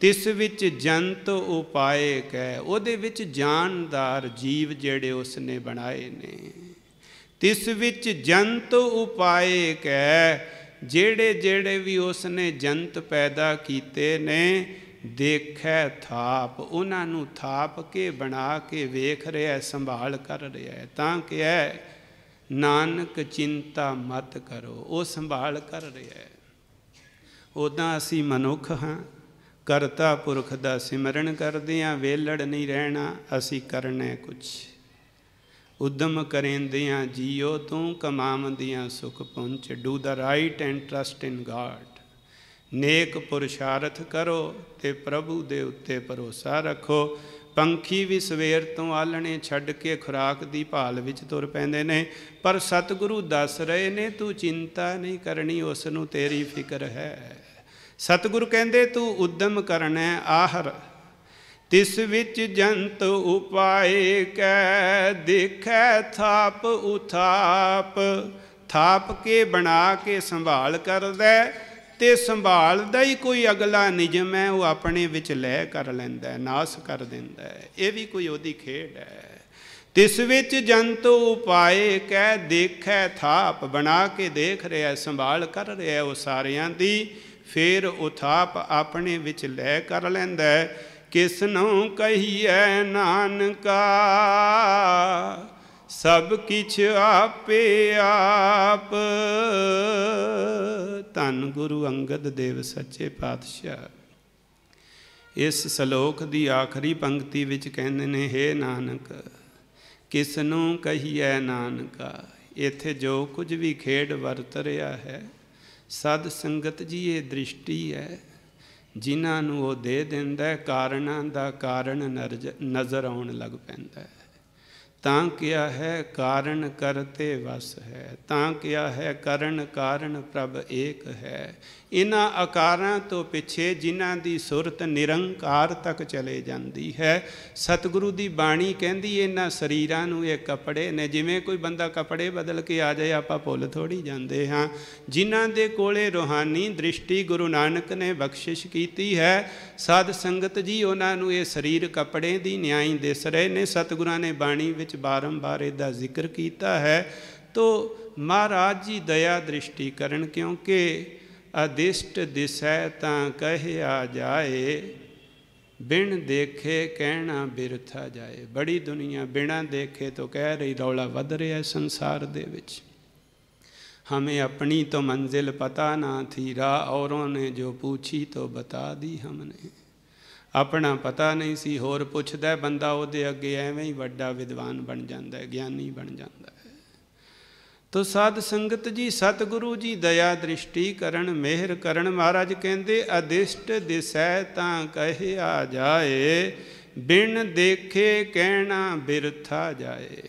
ਤਿਸ ਵਿੱਚ ਜੰਤ ਉਪਾਏ ਕੈ ਉਹਦੇ ਵਿੱਚ ਜਾਨਦਾਰ ਜੀਵ ਜਿਹੜੇ ਉਸਨੇ ਬਣਾਏ ਨੇ ਤਿਸ ਵਿੱਚ ਜੰਤ ਉਪਾਏ ਕੈ ਜਿਹੜੇ ਜਿਹੜੇ ਵੀ ਉਸਨੇ ਜੰਤ ਪੈਦਾ ਕੀਤੇ ਨੇ ਦੇਖੈ ਥਾਪ ਉਹਨਾਂ ਨੂੰ ਥਾਪ ਕੇ ਬਣਾ ਕੇ ਵੇਖ ਰਿਹਾ ਸੰਭਾਲ ਕਰ ਰਿਹਾ ਤਾਂ ਕਿ ਐ ਨਾਨਕ ਚਿੰਤਾ ਮਤ ਕਰੋ ਉਹ ਸੰਭਾਲ ਕਰ ਰਿਹਾ ਹੈ ਉਦਾਂ ਅਸੀਂ ਮਨੁੱਖ ਹਾਂ ਕਰਤਾ ਪੁਰਖ ਦਾ ਸਿਮਰਨ ਕਰਦੇ ਆਂ ਵੇਲੜ ਨਹੀਂ ਰਹਿਣਾ ਅਸੀਂ ਕਰਨਾ ਕੁਝ ਉਦਮ ਕਰੇਂਦਿਆਂ ਜੀਓ ਤੂੰ ਕਮਾਵੰਦਿਆਂ ਸੁਖ ਪਹੁੰਚ do the right and trust in God ਨੇਕ ਪੁਰਸ਼ਾਰਥ ਕਰੋ ਤੇ ਪ੍ਰਭੂ ਦੇ ਉੱਤੇ ਭਰੋਸਾ ਰੱਖੋ ਪੰਖੀ ਵੀ ਸਵੇਰ ਤੋਂ ਆਲਣੇ ਛੱਡ ਕੇ ਖੁਰਾਕ ਦੀ ਭਾਲ ਵਿੱਚ ਤੁਰ ਪੈਂਦੇ ਨੇ ਪਰ ਸਤਿਗੁਰੂ ਦੱਸ ਰਹੇ ਨੇ ਤੂੰ ਚਿੰਤਾ ਨਹੀਂ ਕਰਨੀ ਉਸ ਨੂੰ ਤੇਰੀ ਫਿਕਰ ਹੈ ਸਤਿਗੁਰੂ ਕਹਿੰਦੇ ਤੂੰ ਉਦਮ ਕਰਨਾ ਆਹਰ ਤਿਸ ਵਿੱਚ ਜੰਤ ਉਪਾਏ ਕੈ ਦੇਖੈ ਥਾਪ ਉਥਾਪ ਥਾਪ ਕੇ ਬਣਾ ਕੇ ਸੰਭਾਲ ਕਰਦਾ ਤੇ ਸੰਭਾਲਦਾ ਹੀ ਕੋਈ ਅਗਲਾ ਨਿਜਮ ਹੈ ਉਹ ਆਪਣੇ ਵਿੱਚ ਲੈ ਕਰ ਲੈਂਦਾ ਨਾਸ ਕਰ ਦਿੰਦਾ ਇਹ ਵੀ ਕੋਈ ਉਹਦੀ ਖੇਡ ਹੈ ਤਿਸ ਵਿੱਚ ਜੰਤ ਉਪਾਏ ਕੈ ਦੇਖੈ ਥਾਪ ਬਣਾ ਕੇ ਦੇਖ ਰਿਹਾ ਸੰਭਾਲ ਕਰ ਰਿਹਾ ਉਹ ਸਾਰਿਆਂ ਦੀ ਫੇਰ ਉਥਾਪ ਆਪਣੇ ਵਿੱਚ ਲੈ ਕਰ ਲੈਂਦਾ ਕਿਸ ਨੂੰ ਕਹੀਐ ਨਾਨਕਾ ਸਭ ਕਿਛ ਆਪੇ ਆਪ ਧੰਨ ਗੁਰੂ ਅੰਗਦ ਦੇਵ ਸੱਚੇ ਪਾਤਸ਼ਾਹ ਇਸ ਸ਼ਲੋਕ ਦੀ ਆਖਰੀ ਪੰਕਤੀ ਵਿੱਚ ਕਹਿੰਦੇ ਨੇ हे ਨਾਨਕ ਕਿਸ ਨੂੰ ਕਹੀਐ ਨਾਨਕਾ ਇੱਥੇ ਜੋ ਕੁਝ ਵੀ ਖੇਡ ਵਰਤ ਰਿਹਾ ਹੈ ਸਦ ਸੰਗਤ ਜੀ ਇਹ ਦ੍ਰਿਸ਼ਟੀ ਹੈ ਜਿਨ੍ਹਾਂ ਨੂੰ ਉਹ ਦੇ ਦਿੰਦਾ ਹੈ ਕਾਰਨਾਂ ਦਾ ਕਾਰਨ ਨਜ਼ਰ ਆਉਣ ਲੱਗ ਪੈਂਦਾ ਹੈ ਤਾਂ ਕਿਹਾ ਹੈ ਕਾਰਨ ਕਰਤੇ ਵਸ ਹੈ ਤਾਂ ਕਿਹਾ ਹੈ ਕਰਨ ਕਾਰਨ ਪ੍ਰਭ ਏਕ ਹੈ ਇਹਨਾਂ ਆਕਾਰਾਂ ਤੋਂ ਪਿੱਛੇ ਜਿਨ੍ਹਾਂ ਦੀ ਸੁਰਤ ਨਿਰੰਕਾਰ ਤੱਕ ਚਲੇ ਜਾਂਦੀ ਹੈ ਸਤਿਗੁਰੂ ਦੀ ਬਾਣੀ ਕਹਿੰਦੀ ਇਹਨਾਂ ਸਰੀਰਾਂ ਨੂੰ ਇਹ ਕੱਪੜੇ ਨੇ ਜਿਵੇਂ ਕੋਈ ਬੰਦਾ ਕੱਪੜੇ ਬਦਲ ਕੇ ਆ ਜਾਏ ਆਪਾਂ ਭੁੱਲ ਥੋੜੀ ਜਾਂਦੇ ਹਾਂ ਜਿਨ੍ਹਾਂ ਦੇ ਕੋਲੇ ਰੋਹਾਨੀ ਦ੍ਰਿਸ਼ਟੀ ਗੁਰੂ ਨਾਨਕ ਨੇ ਬਖਸ਼ਿਸ਼ ਕੀਤੀ ਹੈ ਸਾਧ ਸੰਗਤ ਜੀ ਉਹਨਾਂ ਨੂੰ ਇਹ ਸਰੀਰ ਕੱਪੜੇ ਦੀ ਨਿਆਈ ਦਿਸ ਰਹੇ ਨੇ ਸਤਿਗੁਰਾਂ ਨੇ ਬਾਣੀ ਵਿੱਚ ਬਾਰੰਬਾਰ ਇਹਦਾ ਜ਼ਿਕਰ ਕੀਤਾ ਹੈ ਤੋ ਮਹਾਰਾਜ ਜੀ ਦਇਆ ਦ੍ਰਿਸ਼ਟੀ ਕਰਨ ਕਿਉਂਕਿ ਅਦਿਸ਼ਟ ਦਿਸੈ ਤਾਂ ਕਹਿਆ ਜਾਏ ਬਿਨ ਦੇਖੇ ਕਹਿਣਾ ਬਿਰਥਾ ਜਾਏ ਬੜੀ ਦੁਨੀਆ ਬਿਨਾ ਦੇਖੇ ਤੋਂ ਕਹਿ ਰਹੀ ਰੌਲਾ ਵੱਧ ਰਿਹਾ ਸੰਸਾਰ ਦੇ ਵਿੱਚ ਹਮੇ ਆਪਣੀ ਤੋਂ ਮੰਜ਼ਿਲ ਪਤਾ ਨਾ ਥੀ ਰਾ ਔਰੋਂ ਨੇ ਜੋ ਪੁੱਛੀ ਤੋ ਬਤਾ ਦੀ ਹਮਨੇ ਆਪਣਾ ਪਤਾ ਨਹੀਂ ਸੀ ਹੋਰ ਪੁੱਛਦਾ ਬੰਦਾ ਉਹਦੇ ਅੱਗੇ ਐਵੇਂ ਹੀ ਵੱਡਾ ਵਿਦਵਾਨ ਬਣ ਜਾਂਦਾ ਹੈ ਗਿਆਨੀ ਬਣ ਜਾਂਦਾ ਤੋ ਸਾਧ ਸੰਗਤ ਜੀ ਸਤਿਗੁਰੂ ਜੀ ਦਇਆ ਦ੍ਰਿਸ਼ਟੀ ਕਰਨ ਮਿਹਰ ਕਰਨ ਮਹਾਰਾਜ ਕਹਿੰਦੇ ਅਦਿਸ਼ਟ ਦਿਸੈ ਤਾਂ ਕਹਿ ਆ ਜਾਏ ਬਿਨ ਦੇਖੇ ਕਹਿਣਾ ਬਿਰਥਾ ਜਾਏ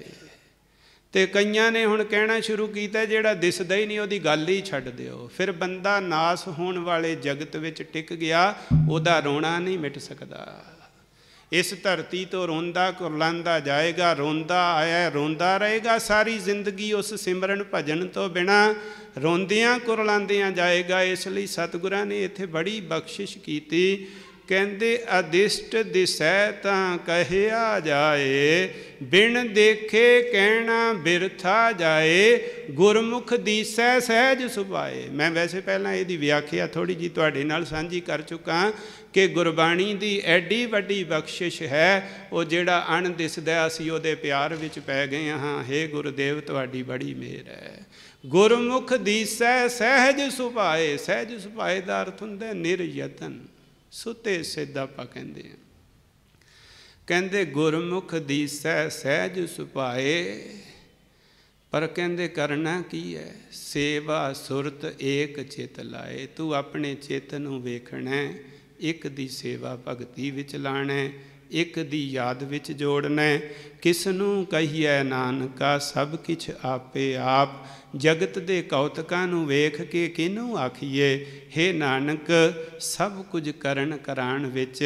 ਤੇ ਕਈਆਂ ਨੇ ਹੁਣ ਕਹਿਣਾ ਸ਼ੁਰੂ ਕੀਤਾ ਜਿਹੜਾ ਦਿਸਦਾ ਹੀ ਨਹੀਂ ਉਹਦੀ ਗੱਲ ਹੀ ਛੱਡ ਦਿਓ ਫਿਰ ਬੰਦਾ ਨਾਸ ਹੋਣ ਵਾਲੇ ਜਗਤ ਵਿੱਚ ਟਿਕ ਗਿਆ ਉਹਦਾ ਰੋਣਾ ਨਹੀਂ ਮਿਟ ਸਕਦਾ ਇਸ ਧਰਤੀ ਤੋਂ ਰੋਂਦਾ ਕੁਰਲਾਂਦਾ ਜਾਏਗਾ ਰੋਂਦਾ ਆਇਆ ਰੋਂਦਾ ਰਹੇਗਾ ਸਾਰੀ ਜ਼ਿੰਦਗੀ ਉਸ ਸਿਮਰਨ ਭਜਨ ਤੋਂ ਬਿਨਾ ਰੋਂਦਿਆਂ ਕੁਰਲਾਂਦਿਆਂ ਜਾਏਗਾ ਇਸ ਲਈ ਸਤਿਗੁਰਾਂ ਨੇ ਇੱਥੇ ਬੜੀ ਬਖਸ਼ਿਸ਼ ਕੀਤੀ ਕਹਿੰਦੇ ਅਦਿਸ਼ਟ ਦਿਸੈ ਤਾਂ ਕਹਿਆ ਜਾਏ ਬਿਨ ਦੇਖੇ ਕਹਿਣਾ ਬਿਰਥਾ ਜਾਏ ਗੁਰਮੁਖ ਦੀਸੈ ਸਹਿਜ ਸੁਭਾਏ ਮੈਂ ਵੈਸੇ ਪਹਿਲਾਂ ਇਹਦੀ ਵਿਆਖਿਆ ਥੋੜੀ ਜੀ ਤੁਹਾਡੇ ਨਾਲ ਸਾਂਝੀ ਕਰ ਚੁੱਕਾ ਕਿ ਗੁਰਬਾਣੀ ਦੀ ਐਡੀ ਵੱਡੀ ਬਖਸ਼ਿਸ਼ ਹੈ ਉਹ ਜਿਹੜਾ ਅਣ ਦਿਸਦਾ ਅਸੀਂ ਉਹਦੇ ਪਿਆਰ ਵਿੱਚ ਪੈ ਗਏ ਹਾਂ हे ਗੁਰਦੇਵ ਤੁਹਾਡੀ ਬੜੀ ਮਿਹਰ ਹੈ ਗੁਰਮੁਖ ਦੀਸੈ ਸਹਿਜ ਸੁਭਾਏ ਸਹਿਜ ਸੁਭਾਏ ਦਾ ਅਰਥ ਹੁੰਦਾ ਨਿਰਯਤਨ ਸੁਤੇ ਸਿੱਧਾ ਪਾ ਕਹਿੰਦੇ ਆ ਕਹਿੰਦੇ ਗੁਰਮੁਖ ਦੀਸੈ ਸਹਿਜ ਸੁਭਾਏ ਪਰ ਕਹਿੰਦੇ ਕਰਨਾ ਕੀ ਹੈ ਸੇਵਾ ਸੁਰਤ ਏਕ ਚਿਤ ਲਾਏ ਤੂੰ ਆਪਣੇ ਚਿਤ ਨੂੰ ਵੇਖਣਾ ਹੈ ਇੱਕ ਦੀ ਸੇਵਾ ਭਗਤੀ ਵਿੱਚ ਲਾਣਾ ਇੱਕ ਦੀ ਯਾਦ ਵਿੱਚ ਜੋੜਨਾ ਕਿਸ ਨੂੰ ਕਹੀਐ ਨਾਨਕਾ ਸਭ ਕਿਛ ਆਪੇ ਆਪ ਜਗਤ ਦੇ ਕੌਤਕਾਂ ਨੂੰ ਵੇਖ ਕੇ ਕਿਨੂੰ ਆਖੀਏ ਹੇ ਨਾਨਕ ਸਭ ਕੁਝ ਕਰਨ ਕਰਾਣ ਵਿੱਚ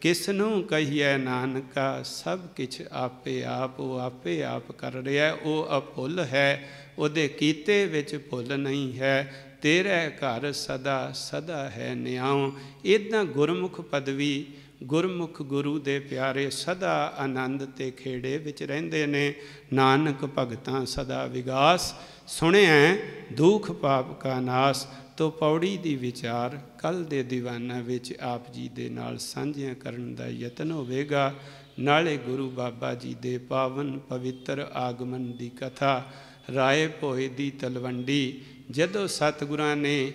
ਕਿਸ ਨੂੰ ਕਹੀਐ ਨਾਨਕਾ ਸਭ ਕਿਛ ਆਪੇ ਆਪ ਉਹ ਆਪੇ ਆਪ ਕਰ ਰਿਹਾ ਉਹ ਅਪੁੱਲ ਹੈ ਉਹਦੇ ਕੀਤੇ ਵਿੱਚ ਭੁੱਲ ਨਹੀਂ ਹੈ ਤੇਰੇ ਘਰ ਸਦਾ ਸਦਾ ਹੈ ਨਿਆਉ ਇਦਾਂ ਗੁਰਮੁਖ ਪਦਵੀ ਗੁਰਮੁਖ ਗੁਰੂ ਦੇ ਪਿਆਰੇ ਸਦਾ ਆਨੰਦ ਤੇ ਖੇੜੇ ਵਿੱਚ ਰਹਿੰਦੇ ਨੇ ਨਾਨਕ ਭਗਤਾਂ ਸਦਾ ਵਿਗਾਸ ਸੁਣਿਆ ਦੁਖ ਪਾਪ ਕਾ ਨਾਸ ਤੋ ਪੌੜੀ ਦੀ ਵਿਚਾਰ ਕੱਲ ਦੇ ਦੀਵਾਨਾ ਵਿੱਚ ਆਪ ਜੀ ਦੇ ਨਾਲ ਸਾਂਝਿਆ ਕਰਨ ਦਾ ਯਤਨ ਹੋਵੇਗਾ ਨਾਲੇ ਗੁਰੂ ਬਾਬਾ ਜੀ ਦੇ ਪਾਵਨ ਪਵਿੱਤਰ ਆਗਮਨ ਦੀ ਕਥਾ ਰਾਏ ਭੋਏ ਦੀ ਤਲਵੰਡੀ ਜਦੋਂ ਸਤਿਗੁਰਾਂ ਨੇ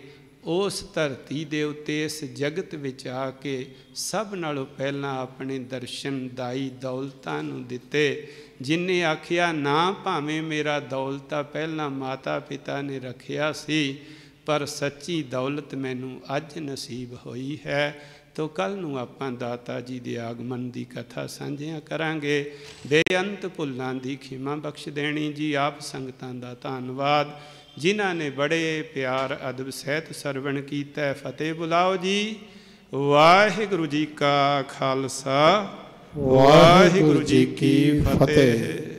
ਉਸ ਧਰਤੀ ਦੇ ਉੱਤੇ ਇਸ ਜਗਤ ਵਿੱਚ ਆ ਕੇ ਸਭ ਨਾਲੋਂ ਪਹਿਲਾਂ ਆਪਣੇ ਦਰਸ਼ਨ ਦਾਈ ਦੌਲਤਾਂ ਨੂੰ ਦਿੱਤੇ ਜਿਨੇ ਆਖਿਆ ਨਾ ਭਾਵੇਂ ਮੇਰਾ ਦੌਲਤਾ ਪਹਿਲਾਂ ਮਾਤਾ ਪਿਤਾ ਨੇ ਰੱਖਿਆ ਸੀ ਪਰ ਸੱਚੀ ਦੌਲਤ ਮੈਨੂੰ ਅੱਜ ਨਸੀਬ ਹੋਈ ਹੈ ਤੋ ਕੱਲ ਨੂੰ ਆਪਾਂ ਦਾਤਾ ਜੀ ਦੇ ਆਗਮਨ ਦੀ ਕਥਾ ਸਾਂਝਿਆ ਕਰਾਂਗੇ ਬੇਅੰਤ ਭੁੱਲਾਂ ਦੀ ਖਿਮਾ ਬਖਸ਼ ਦੇਣੀ ਜੀ ਆਪ ਸੰਗਤਾਂ ਦਾ ਧੰਨਵਾਦ ਜਿਨ੍ਹਾਂ ਨੇ ਬੜੇ ਪਿਆਰ ਅਦਬ ਸਹਿਤ ਸਰਵਣ ਕੀਤਾ ਫਤਿਹ ਬੁਲਾਓ ਜੀ ਵਾਹਿਗੁਰੂ ਜੀ ਕਾ ਖਾਲਸਾ ਵਾਹਿਗੁਰੂ ਜੀ ਕੀ ਫਤਿਹ